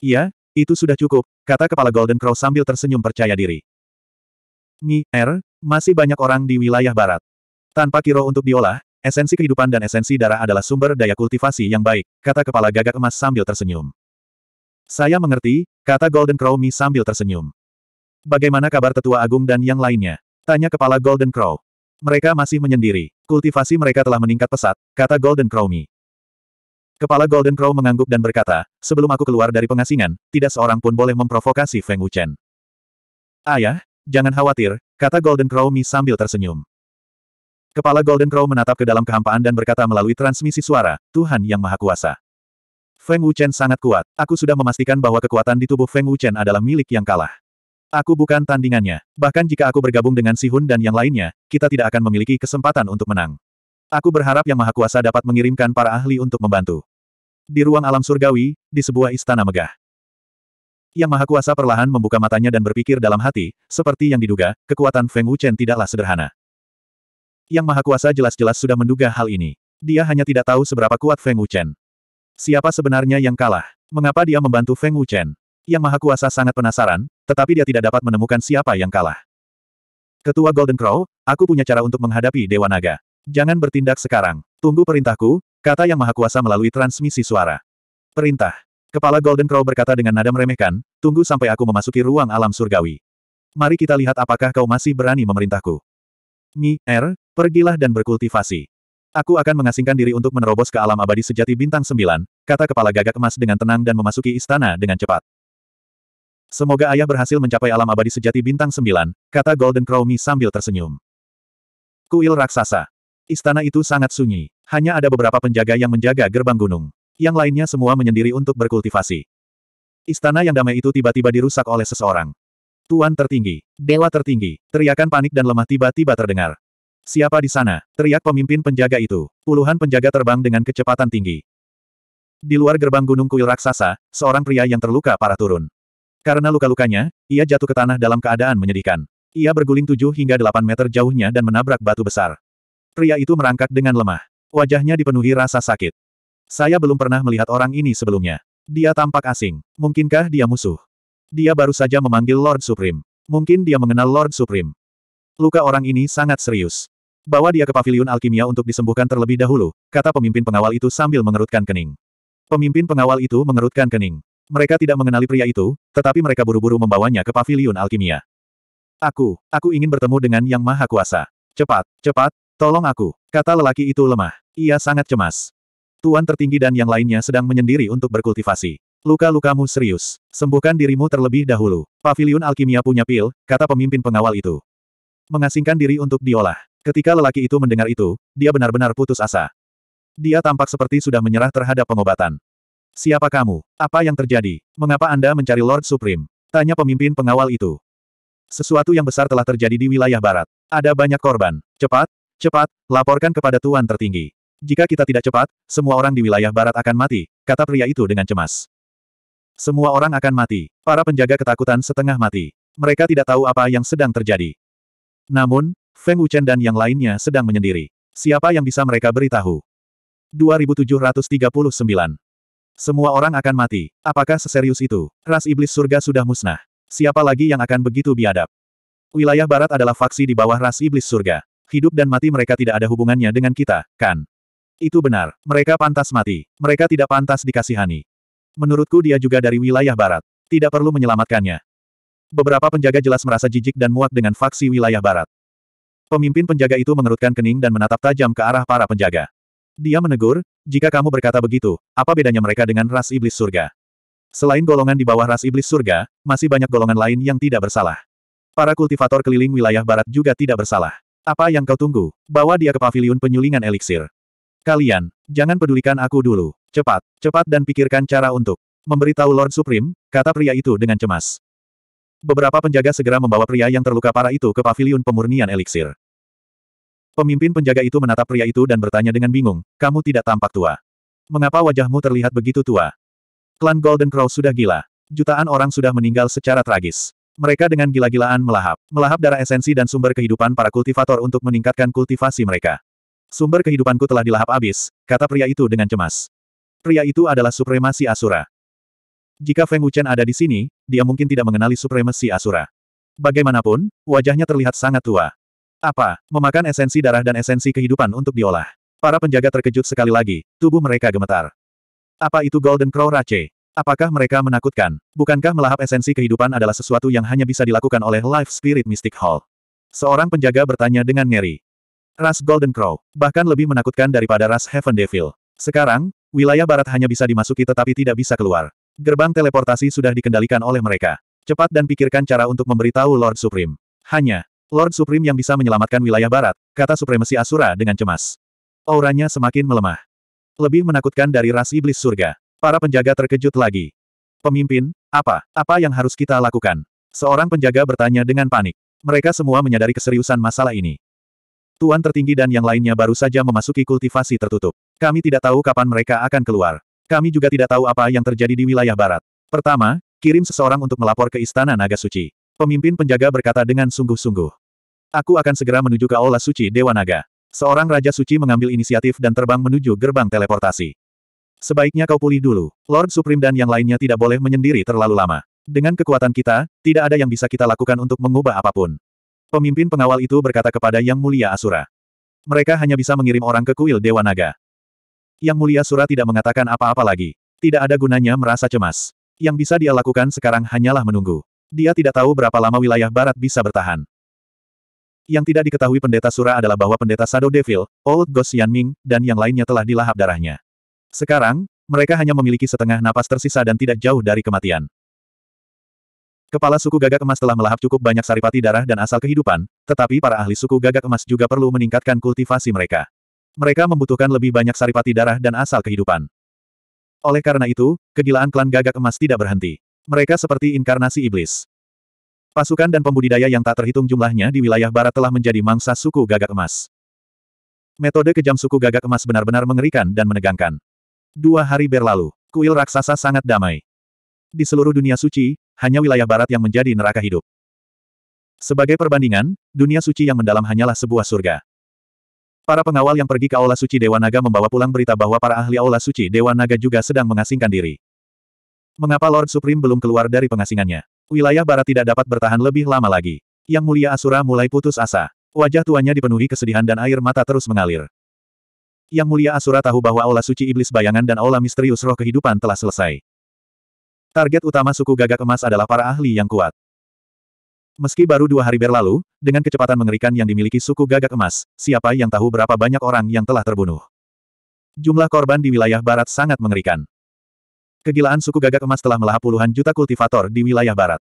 Iya, itu sudah cukup, kata kepala Golden Crow sambil tersenyum percaya diri. Mi, Er, masih banyak orang di wilayah barat. Tanpa kiro untuk diolah, esensi kehidupan dan esensi darah adalah sumber daya kultivasi yang baik, kata kepala gagak emas sambil tersenyum. Saya mengerti, kata Golden Crow Mi sambil tersenyum. Bagaimana kabar tetua agung dan yang lainnya? Tanya kepala Golden Crow. Mereka masih menyendiri. Kultivasi mereka telah meningkat pesat, kata Golden Crow Mi. Kepala Golden Crow mengangguk dan berkata, sebelum aku keluar dari pengasingan, tidak seorang pun boleh memprovokasi Feng Wuchen. Ayah, jangan khawatir, kata Golden Crow Mi sambil tersenyum. Kepala Golden Crow menatap ke dalam kehampaan dan berkata melalui transmisi suara, Tuhan Yang Maha Kuasa. Feng Wuchen sangat kuat. Aku sudah memastikan bahwa kekuatan di tubuh Feng Wuchen adalah milik yang kalah. Aku bukan tandingannya. Bahkan jika aku bergabung dengan Si Hun dan yang lainnya, kita tidak akan memiliki kesempatan untuk menang. Aku berharap Yang Maha Kuasa dapat mengirimkan para ahli untuk membantu. Di ruang alam surgawi, di sebuah istana megah. Yang Maha Kuasa perlahan membuka matanya dan berpikir dalam hati, seperti yang diduga, kekuatan Feng Wuchen tidaklah sederhana. Yang Maha Kuasa jelas-jelas sudah menduga hal ini. Dia hanya tidak tahu seberapa kuat Feng Wuchen. Siapa sebenarnya yang kalah? Mengapa dia membantu Feng Wuchen? Yang Maha Kuasa sangat penasaran, tetapi dia tidak dapat menemukan siapa yang kalah. Ketua Golden Crow, aku punya cara untuk menghadapi Dewa Naga. Jangan bertindak sekarang. Tunggu perintahku, kata Yang Maha Kuasa melalui transmisi suara. Perintah. Kepala Golden Crow berkata dengan nada meremehkan, tunggu sampai aku memasuki ruang alam surgawi. Mari kita lihat apakah kau masih berani memerintahku. Mi, Er, pergilah dan berkultivasi. Aku akan mengasingkan diri untuk menerobos ke alam abadi sejati bintang sembilan, kata kepala gagak emas dengan tenang dan memasuki istana dengan cepat. Semoga ayah berhasil mencapai alam abadi sejati bintang sembilan, kata Golden Crow Mi sambil tersenyum. Kuil Raksasa. Istana itu sangat sunyi. Hanya ada beberapa penjaga yang menjaga gerbang gunung. Yang lainnya semua menyendiri untuk berkultivasi. Istana yang damai itu tiba-tiba dirusak oleh seseorang. Tuan tertinggi, Dewa tertinggi, teriakan panik dan lemah tiba-tiba terdengar. Siapa di sana? Teriak pemimpin penjaga itu. Puluhan penjaga terbang dengan kecepatan tinggi. Di luar gerbang gunung kuil raksasa, seorang pria yang terluka parah turun. Karena luka-lukanya, ia jatuh ke tanah dalam keadaan menyedihkan. Ia berguling tujuh hingga delapan meter jauhnya dan menabrak batu besar. Pria itu merangkak dengan lemah. Wajahnya dipenuhi rasa sakit. Saya belum pernah melihat orang ini sebelumnya. Dia tampak asing. Mungkinkah dia musuh? Dia baru saja memanggil Lord Supreme. Mungkin dia mengenal Lord Supreme. Luka orang ini sangat serius. Bawa dia ke pavilion alkimia untuk disembuhkan terlebih dahulu, kata pemimpin pengawal itu sambil mengerutkan kening. Pemimpin pengawal itu mengerutkan kening. Mereka tidak mengenali pria itu, tetapi mereka buru-buru membawanya ke pavilion alkimia. Aku, aku ingin bertemu dengan Yang Maha Kuasa. Cepat, cepat, tolong aku, kata lelaki itu lemah. Ia sangat cemas. Tuan tertinggi dan yang lainnya sedang menyendiri untuk berkultivasi. Luka-lukamu serius. Sembuhkan dirimu terlebih dahulu. Pavilion alkimia punya pil, kata pemimpin pengawal itu. Mengasingkan diri untuk diolah. Ketika lelaki itu mendengar itu, dia benar-benar putus asa. Dia tampak seperti sudah menyerah terhadap pengobatan. Siapa kamu? Apa yang terjadi? Mengapa Anda mencari Lord Supreme? Tanya pemimpin pengawal itu. Sesuatu yang besar telah terjadi di wilayah barat. Ada banyak korban. Cepat, cepat, laporkan kepada Tuan tertinggi. Jika kita tidak cepat, semua orang di wilayah barat akan mati, kata pria itu dengan cemas. Semua orang akan mati. Para penjaga ketakutan setengah mati. Mereka tidak tahu apa yang sedang terjadi. Namun, Feng Wuchen dan yang lainnya sedang menyendiri. Siapa yang bisa mereka beritahu? 2739. Semua orang akan mati. Apakah seserius itu? Ras iblis surga sudah musnah. Siapa lagi yang akan begitu biadab? Wilayah barat adalah faksi di bawah ras iblis surga. Hidup dan mati mereka tidak ada hubungannya dengan kita, kan? Itu benar. Mereka pantas mati. Mereka tidak pantas dikasihani. Menurutku dia juga dari wilayah barat. Tidak perlu menyelamatkannya. Beberapa penjaga jelas merasa jijik dan muak dengan faksi wilayah barat. Pemimpin penjaga itu mengerutkan kening dan menatap tajam ke arah para penjaga. Dia menegur, jika kamu berkata begitu, apa bedanya mereka dengan ras iblis surga? Selain golongan di bawah ras iblis surga, masih banyak golongan lain yang tidak bersalah. Para kultivator keliling wilayah barat juga tidak bersalah. Apa yang kau tunggu? Bawa dia ke pavilion penyulingan eliksir. Kalian, jangan pedulikan aku dulu. Cepat, cepat dan pikirkan cara untuk memberitahu Lord Supreme, kata pria itu dengan cemas. Beberapa penjaga segera membawa pria yang terluka parah itu ke pavilion pemurnian eliksir. Pemimpin penjaga itu menatap pria itu dan bertanya dengan bingung, kamu tidak tampak tua. Mengapa wajahmu terlihat begitu tua? Klan Golden Crow sudah gila. Jutaan orang sudah meninggal secara tragis. Mereka dengan gila-gilaan melahap. Melahap darah esensi dan sumber kehidupan para kultivator untuk meningkatkan kultivasi mereka. Sumber kehidupanku telah dilahap abis, kata pria itu dengan cemas. Pria itu adalah supremasi Asura. Jika Feng Wuchen ada di sini, dia mungkin tidak mengenali supremasi Asura. Bagaimanapun, wajahnya terlihat sangat tua. Apa, memakan esensi darah dan esensi kehidupan untuk diolah. Para penjaga terkejut sekali lagi, tubuh mereka gemetar. Apa itu Golden Crow Rache? Apakah mereka menakutkan? Bukankah melahap esensi kehidupan adalah sesuatu yang hanya bisa dilakukan oleh Life Spirit Mystic Hall? Seorang penjaga bertanya dengan ngeri. Ras Golden Crow, bahkan lebih menakutkan daripada ras Heaven Devil. Sekarang, Wilayah barat hanya bisa dimasuki tetapi tidak bisa keluar. Gerbang teleportasi sudah dikendalikan oleh mereka. Cepat dan pikirkan cara untuk memberitahu Lord Supreme. Hanya, Lord Supreme yang bisa menyelamatkan wilayah barat, kata supremasi Asura dengan cemas. Auranya semakin melemah. Lebih menakutkan dari ras iblis surga. Para penjaga terkejut lagi. Pemimpin, apa, apa yang harus kita lakukan? Seorang penjaga bertanya dengan panik. Mereka semua menyadari keseriusan masalah ini. Tuan tertinggi dan yang lainnya baru saja memasuki kultivasi tertutup. Kami tidak tahu kapan mereka akan keluar. Kami juga tidak tahu apa yang terjadi di wilayah barat. Pertama, kirim seseorang untuk melapor ke Istana Naga Suci. Pemimpin penjaga berkata dengan sungguh-sungguh. Aku akan segera menuju ke Aula Suci Dewa Naga. Seorang Raja Suci mengambil inisiatif dan terbang menuju gerbang teleportasi. Sebaiknya kau pulih dulu. Lord Supreme dan yang lainnya tidak boleh menyendiri terlalu lama. Dengan kekuatan kita, tidak ada yang bisa kita lakukan untuk mengubah apapun. Pemimpin pengawal itu berkata kepada Yang Mulia Asura. Mereka hanya bisa mengirim orang ke kuil Dewa Naga. Yang Mulia Asura tidak mengatakan apa-apa lagi. Tidak ada gunanya merasa cemas. Yang bisa dia lakukan sekarang hanyalah menunggu. Dia tidak tahu berapa lama wilayah barat bisa bertahan. Yang tidak diketahui pendeta Sura adalah bahwa pendeta Shadow Devil, Old Ghost Yan Ming, dan yang lainnya telah dilahap darahnya. Sekarang, mereka hanya memiliki setengah napas tersisa dan tidak jauh dari kematian. Kepala suku gagak emas telah melahap cukup banyak saripati darah dan asal kehidupan, tetapi para ahli suku gagak emas juga perlu meningkatkan kultivasi mereka. Mereka membutuhkan lebih banyak saripati darah dan asal kehidupan. Oleh karena itu, kegilaan klan gagak emas tidak berhenti. Mereka seperti inkarnasi iblis. Pasukan dan pembudidaya yang tak terhitung jumlahnya di wilayah barat telah menjadi mangsa suku gagak emas. Metode kejam suku gagak emas benar-benar mengerikan dan menegangkan. Dua hari berlalu, kuil raksasa sangat damai. Di seluruh dunia suci, hanya wilayah barat yang menjadi neraka hidup. Sebagai perbandingan, dunia suci yang mendalam hanyalah sebuah surga. Para pengawal yang pergi ke Aula Suci Dewa Naga membawa pulang berita bahwa para ahli Aula Suci Dewa Naga juga sedang mengasingkan diri. Mengapa Lord Supreme belum keluar dari pengasingannya? Wilayah barat tidak dapat bertahan lebih lama lagi. Yang mulia Asura mulai putus asa. Wajah tuanya dipenuhi kesedihan dan air mata terus mengalir. Yang mulia Asura tahu bahwa Aula Suci Iblis Bayangan dan Aula Misterius Roh Kehidupan telah selesai. Target utama suku gagak emas adalah para ahli yang kuat. Meski baru dua hari berlalu, dengan kecepatan mengerikan yang dimiliki suku gagak emas, siapa yang tahu berapa banyak orang yang telah terbunuh. Jumlah korban di wilayah barat sangat mengerikan. Kegilaan suku gagak emas telah melahap puluhan juta kultivator di wilayah barat.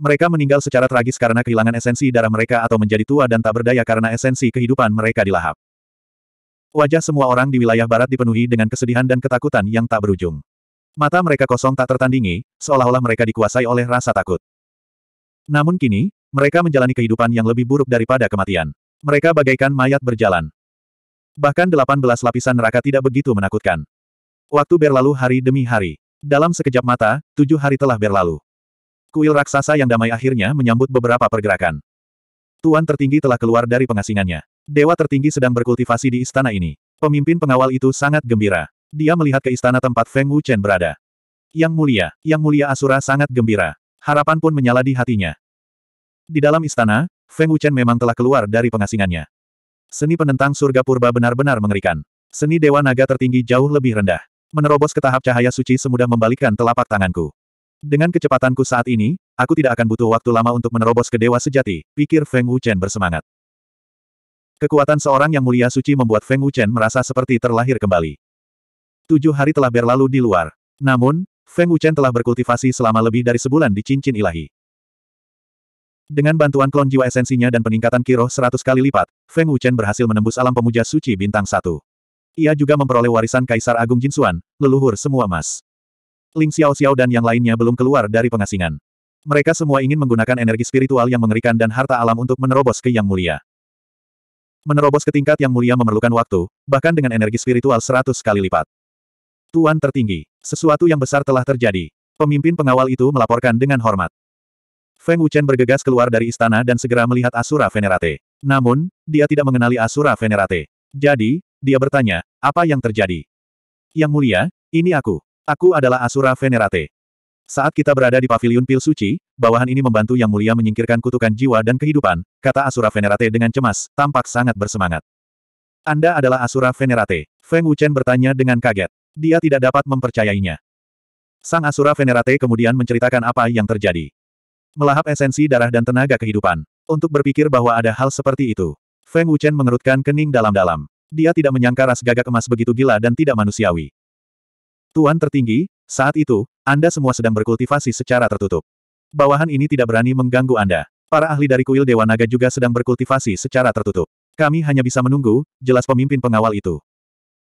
Mereka meninggal secara tragis karena kehilangan esensi darah mereka atau menjadi tua dan tak berdaya karena esensi kehidupan mereka dilahap. Wajah semua orang di wilayah barat dipenuhi dengan kesedihan dan ketakutan yang tak berujung. Mata mereka kosong tak tertandingi, seolah-olah mereka dikuasai oleh rasa takut. Namun kini, mereka menjalani kehidupan yang lebih buruk daripada kematian. Mereka bagaikan mayat berjalan. Bahkan delapan belas lapisan neraka tidak begitu menakutkan. Waktu berlalu hari demi hari. Dalam sekejap mata, tujuh hari telah berlalu. Kuil raksasa yang damai akhirnya menyambut beberapa pergerakan. Tuan tertinggi telah keluar dari pengasingannya. Dewa tertinggi sedang berkultivasi di istana ini. Pemimpin pengawal itu sangat gembira. Dia melihat ke istana tempat Feng Wuchen berada. Yang mulia, yang mulia Asura sangat gembira. Harapan pun menyala di hatinya. Di dalam istana, Feng Wuchen memang telah keluar dari pengasingannya. Seni penentang surga purba benar-benar mengerikan. Seni dewa naga tertinggi jauh lebih rendah. Menerobos ke tahap cahaya suci semudah membalikkan telapak tanganku. Dengan kecepatanku saat ini, aku tidak akan butuh waktu lama untuk menerobos ke dewa sejati, pikir Feng Wuchen bersemangat. Kekuatan seorang yang mulia suci membuat Feng Wuchen merasa seperti terlahir kembali. Tujuh hari telah berlalu di luar. Namun, Feng Wuchen telah berkultivasi selama lebih dari sebulan di cincin ilahi. Dengan bantuan klon jiwa esensinya dan peningkatan kiroh seratus kali lipat, Feng Wuchen berhasil menembus alam pemuja suci bintang satu. Ia juga memperoleh warisan Kaisar Agung Jinsuan, leluhur semua emas. Ling Xiao Xiao dan yang lainnya belum keluar dari pengasingan. Mereka semua ingin menggunakan energi spiritual yang mengerikan dan harta alam untuk menerobos ke Yang Mulia. Menerobos ke tingkat Yang Mulia memerlukan waktu, bahkan dengan energi spiritual seratus kali lipat. Tuan tertinggi, sesuatu yang besar telah terjadi. Pemimpin pengawal itu melaporkan dengan hormat. Feng Wuchen bergegas keluar dari istana dan segera melihat Asura Venerate. Namun, dia tidak mengenali Asura Venerate. Jadi, dia bertanya, apa yang terjadi? Yang mulia, ini aku. Aku adalah Asura Venerate. Saat kita berada di paviliun pil suci, bawahan ini membantu Yang Mulia menyingkirkan kutukan jiwa dan kehidupan, kata Asura Venerate dengan cemas, tampak sangat bersemangat. Anda adalah Asura Venerate. Feng Wuchen bertanya dengan kaget. Dia tidak dapat mempercayainya. Sang Asura Venerate kemudian menceritakan apa yang terjadi. Melahap esensi darah dan tenaga kehidupan. Untuk berpikir bahwa ada hal seperti itu. Feng Wuchen mengerutkan kening dalam-dalam. Dia tidak menyangka ras gagak emas begitu gila dan tidak manusiawi. Tuan tertinggi, saat itu, Anda semua sedang berkultivasi secara tertutup. Bawahan ini tidak berani mengganggu Anda. Para ahli dari kuil Dewa Naga juga sedang berkultivasi secara tertutup. Kami hanya bisa menunggu, jelas pemimpin pengawal itu.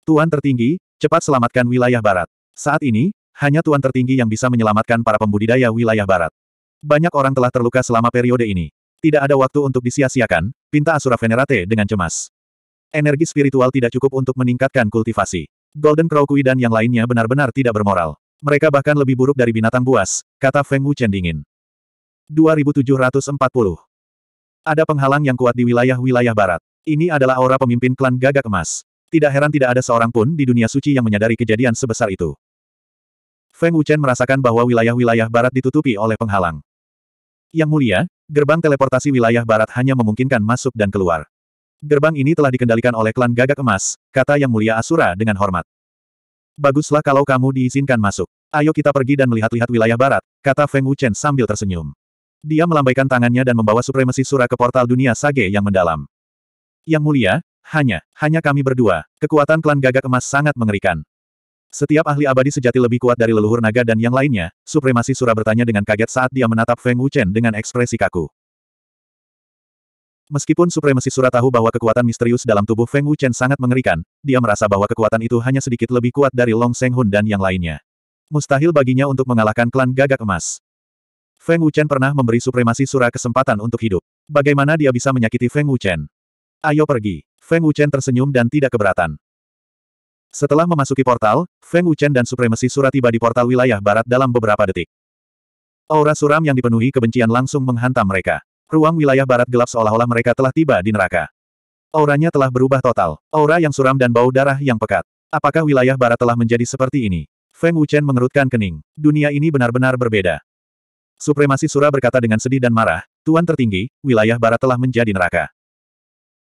Tuan tertinggi, Cepat selamatkan wilayah barat. Saat ini, hanya tuan tertinggi yang bisa menyelamatkan para pembudidaya wilayah barat. Banyak orang telah terluka selama periode ini. Tidak ada waktu untuk disia-siakan, pinta Asura Venerate dengan cemas. Energi spiritual tidak cukup untuk meningkatkan kultivasi. Golden Crow Kui dan yang lainnya benar-benar tidak bermoral. Mereka bahkan lebih buruk dari binatang buas, kata Feng Wu Cendingin. 2740. Ada penghalang yang kuat di wilayah-wilayah barat. Ini adalah aura pemimpin klan gagak emas. Tidak heran tidak ada seorang pun di dunia suci yang menyadari kejadian sebesar itu. Feng Wuchen merasakan bahwa wilayah-wilayah barat ditutupi oleh penghalang. Yang mulia, gerbang teleportasi wilayah barat hanya memungkinkan masuk dan keluar. Gerbang ini telah dikendalikan oleh klan gagak emas, kata Yang Mulia Asura dengan hormat. Baguslah kalau kamu diizinkan masuk. Ayo kita pergi dan melihat-lihat wilayah barat, kata Feng Wuchen sambil tersenyum. Dia melambaikan tangannya dan membawa supremasi Sura ke portal dunia Sage yang mendalam. Yang mulia, hanya, hanya kami berdua, kekuatan klan gagak emas sangat mengerikan. Setiap ahli abadi sejati lebih kuat dari leluhur naga dan yang lainnya, supremasi Sura bertanya dengan kaget saat dia menatap Feng Wuchen dengan ekspresi kaku. Meskipun supremasi Sura tahu bahwa kekuatan misterius dalam tubuh Feng Wuchen sangat mengerikan, dia merasa bahwa kekuatan itu hanya sedikit lebih kuat dari Long Seng Hun dan yang lainnya. Mustahil baginya untuk mengalahkan klan gagak emas. Feng Wuchen pernah memberi supremasi Sura kesempatan untuk hidup. Bagaimana dia bisa menyakiti Feng Wuchen? Ayo pergi. Feng Wuchen tersenyum dan tidak keberatan. Setelah memasuki portal, Feng Wuchen dan supremasi Sura tiba di portal wilayah barat dalam beberapa detik. Aura suram yang dipenuhi kebencian langsung menghantam mereka. Ruang wilayah barat gelap seolah-olah mereka telah tiba di neraka. Auranya telah berubah total. Aura yang suram dan bau darah yang pekat. Apakah wilayah barat telah menjadi seperti ini? Feng Wuchen mengerutkan kening. Dunia ini benar-benar berbeda. Supremasi Sura berkata dengan sedih dan marah, Tuan tertinggi, wilayah barat telah menjadi neraka.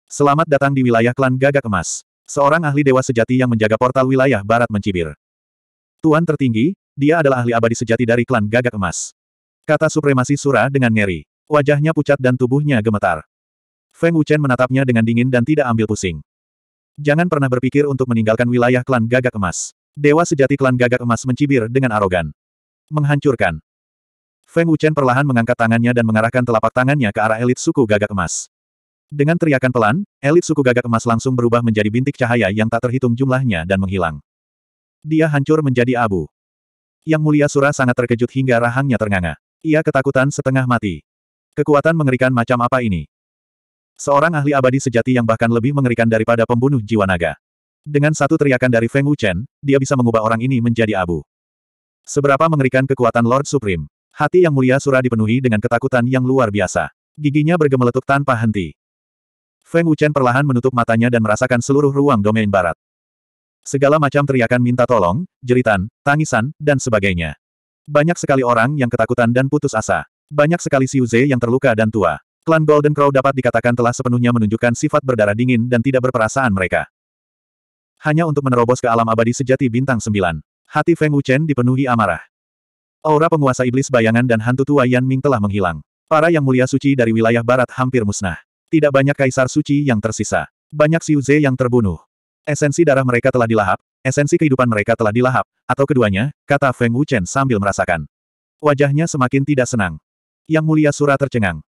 Selamat datang di wilayah klan Gagak Emas. Seorang ahli dewa sejati yang menjaga portal wilayah barat mencibir. Tuan tertinggi, dia adalah ahli abadi sejati dari klan Gagak Emas. Kata supremasi Sura dengan ngeri. Wajahnya pucat dan tubuhnya gemetar. Feng Wuchen menatapnya dengan dingin dan tidak ambil pusing. Jangan pernah berpikir untuk meninggalkan wilayah klan Gagak Emas. Dewa sejati klan Gagak Emas mencibir dengan arogan. Menghancurkan. Feng Wuchen perlahan mengangkat tangannya dan mengarahkan telapak tangannya ke arah elit suku Gagak Emas. Dengan teriakan pelan, elit suku gagak emas langsung berubah menjadi bintik cahaya yang tak terhitung jumlahnya dan menghilang. Dia hancur menjadi abu. Yang mulia Sura sangat terkejut hingga rahangnya ternganga. Ia ketakutan setengah mati. Kekuatan mengerikan macam apa ini? Seorang ahli abadi sejati yang bahkan lebih mengerikan daripada pembunuh jiwa naga. Dengan satu teriakan dari Feng Wuchen, dia bisa mengubah orang ini menjadi abu. Seberapa mengerikan kekuatan Lord Supreme. Hati yang mulia Sura dipenuhi dengan ketakutan yang luar biasa. Giginya bergemeletuk tanpa henti. Feng Wuchen perlahan menutup matanya dan merasakan seluruh ruang domain barat. Segala macam teriakan minta tolong, jeritan, tangisan, dan sebagainya. Banyak sekali orang yang ketakutan dan putus asa. Banyak sekali Siuze yang terluka dan tua. Klan Golden Crow dapat dikatakan telah sepenuhnya menunjukkan sifat berdarah dingin dan tidak berperasaan mereka. Hanya untuk menerobos ke alam abadi sejati bintang sembilan. Hati Feng Wuchen dipenuhi amarah. Aura penguasa iblis bayangan dan hantu tua Yan Ming telah menghilang. Para yang mulia suci dari wilayah barat hampir musnah. Tidak banyak kaisar suci yang tersisa. Banyak Siuze yang terbunuh. Esensi darah mereka telah dilahap, esensi kehidupan mereka telah dilahap, atau keduanya, kata Feng Wuchen sambil merasakan. Wajahnya semakin tidak senang. Yang mulia Sura tercengang.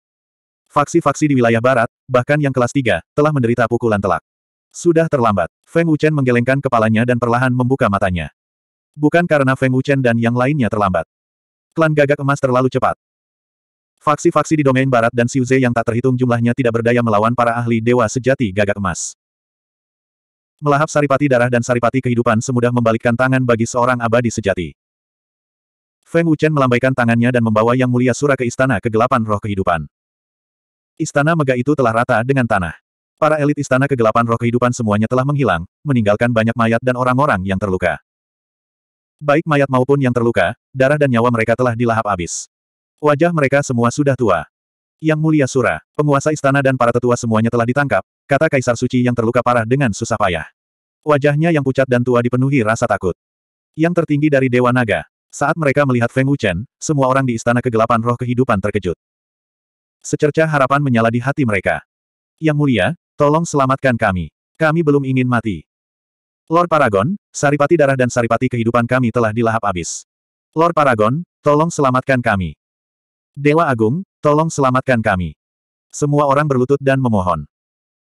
Faksi-faksi di wilayah barat, bahkan yang kelas 3, telah menderita pukulan telak. Sudah terlambat. Feng Wuchen menggelengkan kepalanya dan perlahan membuka matanya. Bukan karena Feng Wuchen dan yang lainnya terlambat. Klan gagak emas terlalu cepat. Faksi-faksi di domain barat dan Siuze yang tak terhitung jumlahnya tidak berdaya melawan para ahli dewa sejati gagak emas. Melahap saripati darah dan saripati kehidupan semudah membalikkan tangan bagi seorang abadi sejati. Feng Wuchen melambaikan tangannya dan membawa Yang Mulia Sura ke istana kegelapan roh kehidupan. Istana megah itu telah rata dengan tanah. Para elit istana kegelapan roh kehidupan semuanya telah menghilang, meninggalkan banyak mayat dan orang-orang yang terluka. Baik mayat maupun yang terluka, darah dan nyawa mereka telah dilahap habis. Wajah mereka semua sudah tua. Yang mulia Sura, penguasa istana dan para tetua semuanya telah ditangkap, kata Kaisar Suci yang terluka parah dengan susah payah. Wajahnya yang pucat dan tua dipenuhi rasa takut. Yang tertinggi dari Dewa Naga. Saat mereka melihat Feng Wuchen, semua orang di istana kegelapan roh kehidupan terkejut. Secerca harapan menyala di hati mereka. Yang mulia, tolong selamatkan kami. Kami belum ingin mati. Lord Paragon, saripati darah dan saripati kehidupan kami telah dilahap habis. Lord Paragon, tolong selamatkan kami. Dewa Agung, tolong selamatkan kami. Semua orang berlutut dan memohon.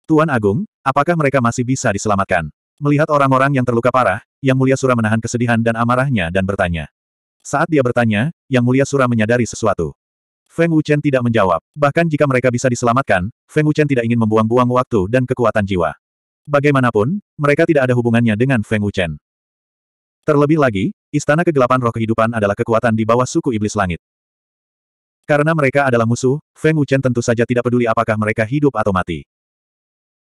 Tuan Agung, apakah mereka masih bisa diselamatkan? Melihat orang-orang yang terluka parah, Yang Mulia Sura menahan kesedihan dan amarahnya dan bertanya. Saat dia bertanya, Yang Mulia Sura menyadari sesuatu. Feng Wuchen tidak menjawab. Bahkan jika mereka bisa diselamatkan, Feng Wuchen tidak ingin membuang-buang waktu dan kekuatan jiwa. Bagaimanapun, mereka tidak ada hubungannya dengan Feng Wuchen. Terlebih lagi, Istana Kegelapan Roh Kehidupan adalah kekuatan di bawah suku Iblis Langit. Karena mereka adalah musuh, Feng Wuchen tentu saja tidak peduli apakah mereka hidup atau mati.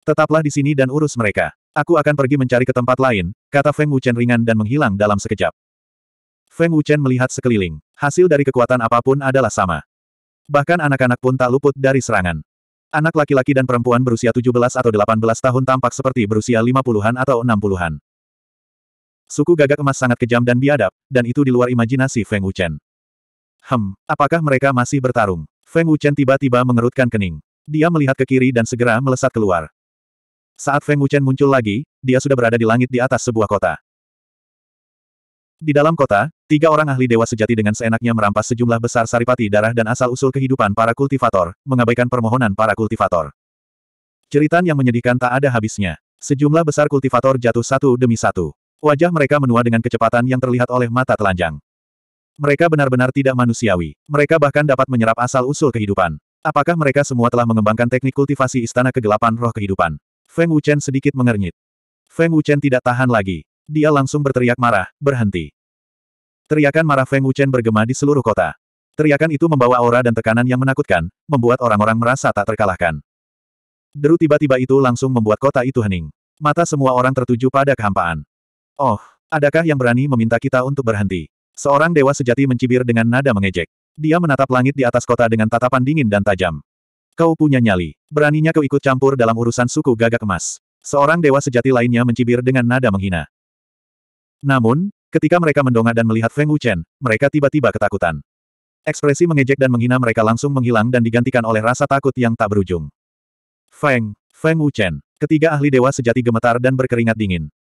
Tetaplah di sini dan urus mereka. Aku akan pergi mencari ke tempat lain, kata Feng Wuchen ringan dan menghilang dalam sekejap. Feng Wuchen melihat sekeliling. Hasil dari kekuatan apapun adalah sama. Bahkan anak-anak pun tak luput dari serangan. Anak laki-laki dan perempuan berusia 17 atau 18 tahun tampak seperti berusia 50-an atau 60-an. Suku gagak emas sangat kejam dan biadab, dan itu di luar imajinasi Feng Wuchen. Hem, apakah mereka masih bertarung? Feng Wuchen tiba-tiba mengerutkan kening. Dia melihat ke kiri dan segera melesat keluar. Saat Feng Wuchen muncul lagi, dia sudah berada di langit di atas sebuah kota. Di dalam kota, tiga orang ahli dewa sejati dengan seenaknya merampas sejumlah besar saripati darah dan asal-usul kehidupan para kultivator, mengabaikan permohonan para kultivator. Cerita yang menyedihkan tak ada habisnya. Sejumlah besar kultivator jatuh satu demi satu. Wajah mereka menua dengan kecepatan yang terlihat oleh mata telanjang. Mereka benar-benar tidak manusiawi. Mereka bahkan dapat menyerap asal-usul kehidupan. Apakah mereka semua telah mengembangkan teknik kultivasi istana kegelapan roh kehidupan? Feng Wuchen sedikit mengernyit. Feng Wuchen tidak tahan lagi. Dia langsung berteriak marah, berhenti. Teriakan marah Feng Wuchen bergema di seluruh kota. Teriakan itu membawa aura dan tekanan yang menakutkan, membuat orang-orang merasa tak terkalahkan. Deru tiba-tiba itu langsung membuat kota itu hening. Mata semua orang tertuju pada kehampaan. Oh, adakah yang berani meminta kita untuk berhenti? Seorang dewa sejati mencibir dengan nada mengejek. Dia menatap langit di atas kota dengan tatapan dingin dan tajam. Kau punya nyali. Beraninya kau ikut campur dalam urusan suku gagak emas. Seorang dewa sejati lainnya mencibir dengan nada menghina. Namun, ketika mereka mendongak dan melihat Feng Wuchen, mereka tiba-tiba ketakutan. Ekspresi mengejek dan menghina mereka langsung menghilang dan digantikan oleh rasa takut yang tak berujung. Feng, Feng Wuchen, ketiga ahli dewa sejati gemetar dan berkeringat dingin.